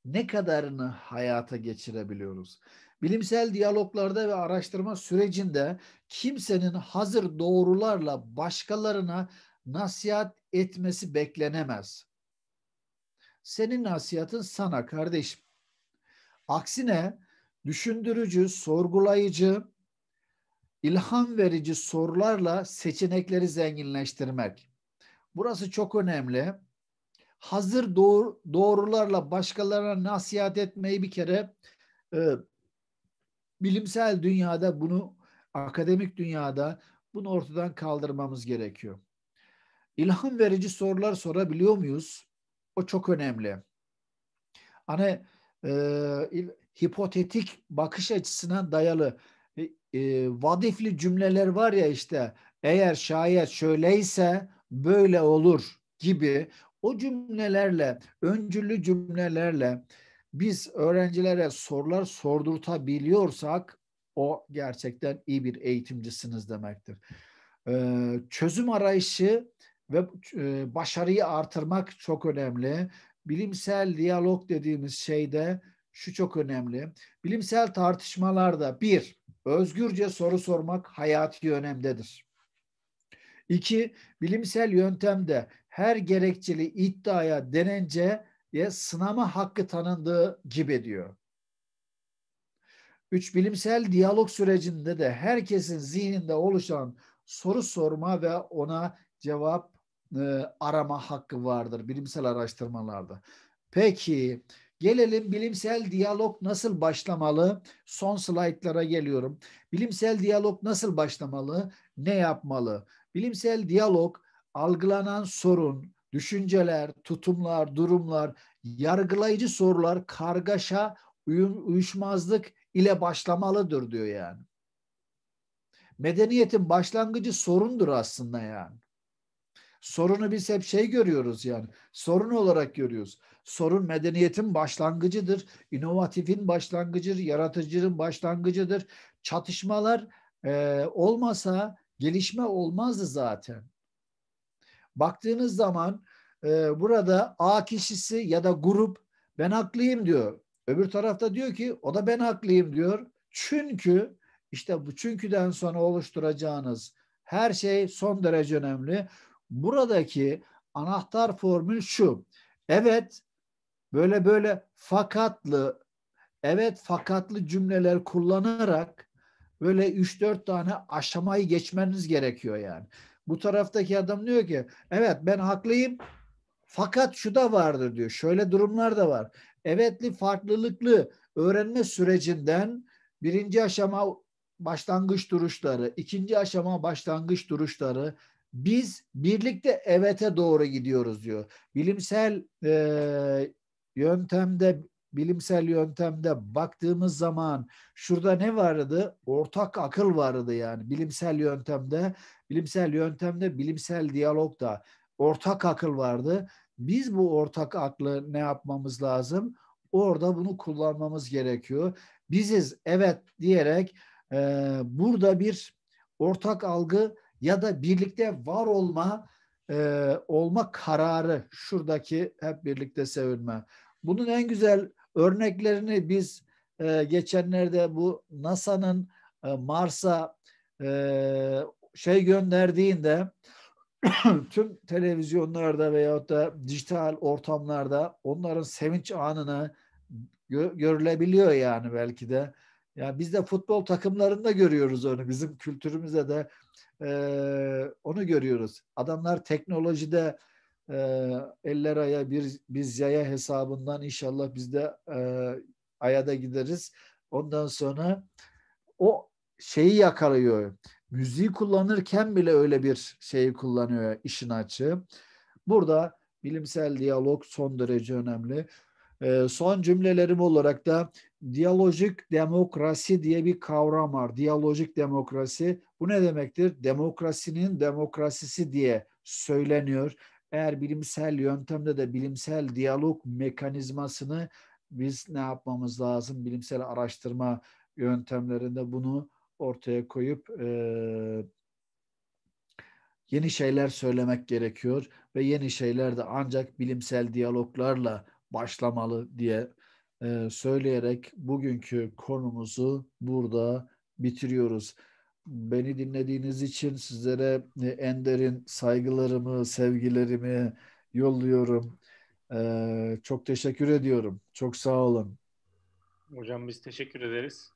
ne kadarını hayata geçirebiliyoruz? Bilimsel diyaloglarda ve araştırma sürecinde kimsenin hazır doğrularla başkalarına nasihat etmesi beklenemez. Senin nasihatın sana kardeşim. Aksine düşündürücü, sorgulayıcı, ilham verici sorularla seçenekleri zenginleştirmek. Burası çok önemli. Hazır doğru, doğrularla başkalarına nasihat etmeyi bir kere e, bilimsel dünyada bunu akademik dünyada bunu ortadan kaldırmamız gerekiyor. İlham verici sorular sorabiliyor muyuz? O çok önemli. Hani e, hipotetik bakış açısına dayalı e, e, vadifli cümleler var ya işte eğer şayet şöyleyse böyle olur gibi o cümlelerle öncüllü cümlelerle biz öğrencilere sorular sordurtabiliyorsak o gerçekten iyi bir eğitimcisiniz demektir. Ee, çözüm arayışı ve e, başarıyı artırmak çok önemli. Bilimsel diyalog dediğimiz şeyde şu çok önemli. Bilimsel tartışmalarda bir, özgürce soru sormak hayati önemdedir. İki, bilimsel yöntemde her gerekçeli iddiaya denence diye sınama hakkı tanındığı gibi diyor. Üç bilimsel diyalog sürecinde de herkesin zihninde oluşan soru sorma ve ona cevap e, arama hakkı vardır bilimsel araştırmalarda. Peki gelelim bilimsel diyalog nasıl başlamalı? Son slaytlara geliyorum. Bilimsel diyalog nasıl başlamalı? Ne yapmalı? Bilimsel diyalog algılanan sorun, düşünceler, tutumlar, durumlar, yargılayıcı sorular kargaşa, uyum, uyuşmazlık ile başlamalıdır diyor yani. Medeniyetin başlangıcı sorundur aslında yani. Sorunu biz hep şey görüyoruz yani. Sorun olarak görüyoruz. Sorun medeniyetin başlangıcıdır. inovatifin başlangıcıdır. Yaratıcının başlangıcıdır. Çatışmalar e, olmasa gelişme olmazdı zaten. Baktığınız zaman e, burada A kişisi ya da grup ben haklıyım diyor. Öbür tarafta diyor ki o da ben haklıyım diyor. Çünkü işte bu çünküden sonra oluşturacağınız her şey son derece önemli. Buradaki anahtar formül şu. Evet böyle böyle fakatlı evet fakatlı cümleler kullanarak böyle 3-4 tane aşamayı geçmeniz gerekiyor yani. Bu taraftaki adam diyor ki evet ben haklıyım fakat şu da vardır diyor. Şöyle durumlar da var. Evetli farklılıklı öğrenme sürecinden birinci aşama başlangıç duruşları, ikinci aşama başlangıç duruşları biz birlikte evete doğru gidiyoruz diyor. Bilimsel e, yöntemde bilimsel yöntemde baktığımız zaman şurada ne vardı? Ortak akıl vardı yani bilimsel yöntemde. Bilimsel yöntemde bilimsel diyalogda ortak akıl vardı. Biz bu ortak aklı ne yapmamız lazım? Orada bunu kullanmamız gerekiyor. Biziz evet diyerek e, burada bir ortak algı ya da birlikte var olma e, olma kararı şuradaki hep birlikte sevilme. Bunun en güzel Örneklerini biz e, geçenlerde bu NASA'nın e, Mars'a e, şey gönderdiğinde tüm televizyonlarda veyahut da dijital ortamlarda onların sevinç anını gö- görülebiliyor yani belki de. Yani biz de futbol takımlarında görüyoruz onu. Bizim kültürümüzde de e, onu görüyoruz. Adamlar teknolojide e, eller aya bir biz yaya hesabından inşallah biz de e, aya da gideriz. Ondan sonra o şeyi yakalıyor. Müziği kullanırken bile öyle bir şeyi kullanıyor işin açığı. Burada bilimsel diyalog son derece önemli. E, son cümlelerim olarak da diyalojik demokrasi diye bir kavram var. Diyalojik demokrasi bu ne demektir? Demokrasinin demokrasisi diye söyleniyor eğer bilimsel yöntemde de bilimsel diyalog mekanizmasını biz ne yapmamız lazım? Bilimsel araştırma yöntemlerinde bunu ortaya koyup e, yeni şeyler söylemek gerekiyor ve yeni şeyler de ancak bilimsel diyaloglarla başlamalı diye e, söyleyerek bugünkü konumuzu burada bitiriyoruz. Beni dinlediğiniz için sizlere e, en derin saygılarımı, sevgilerimi yolluyorum. Ee, çok teşekkür ediyorum. Çok sağ olun. Hocam biz teşekkür ederiz.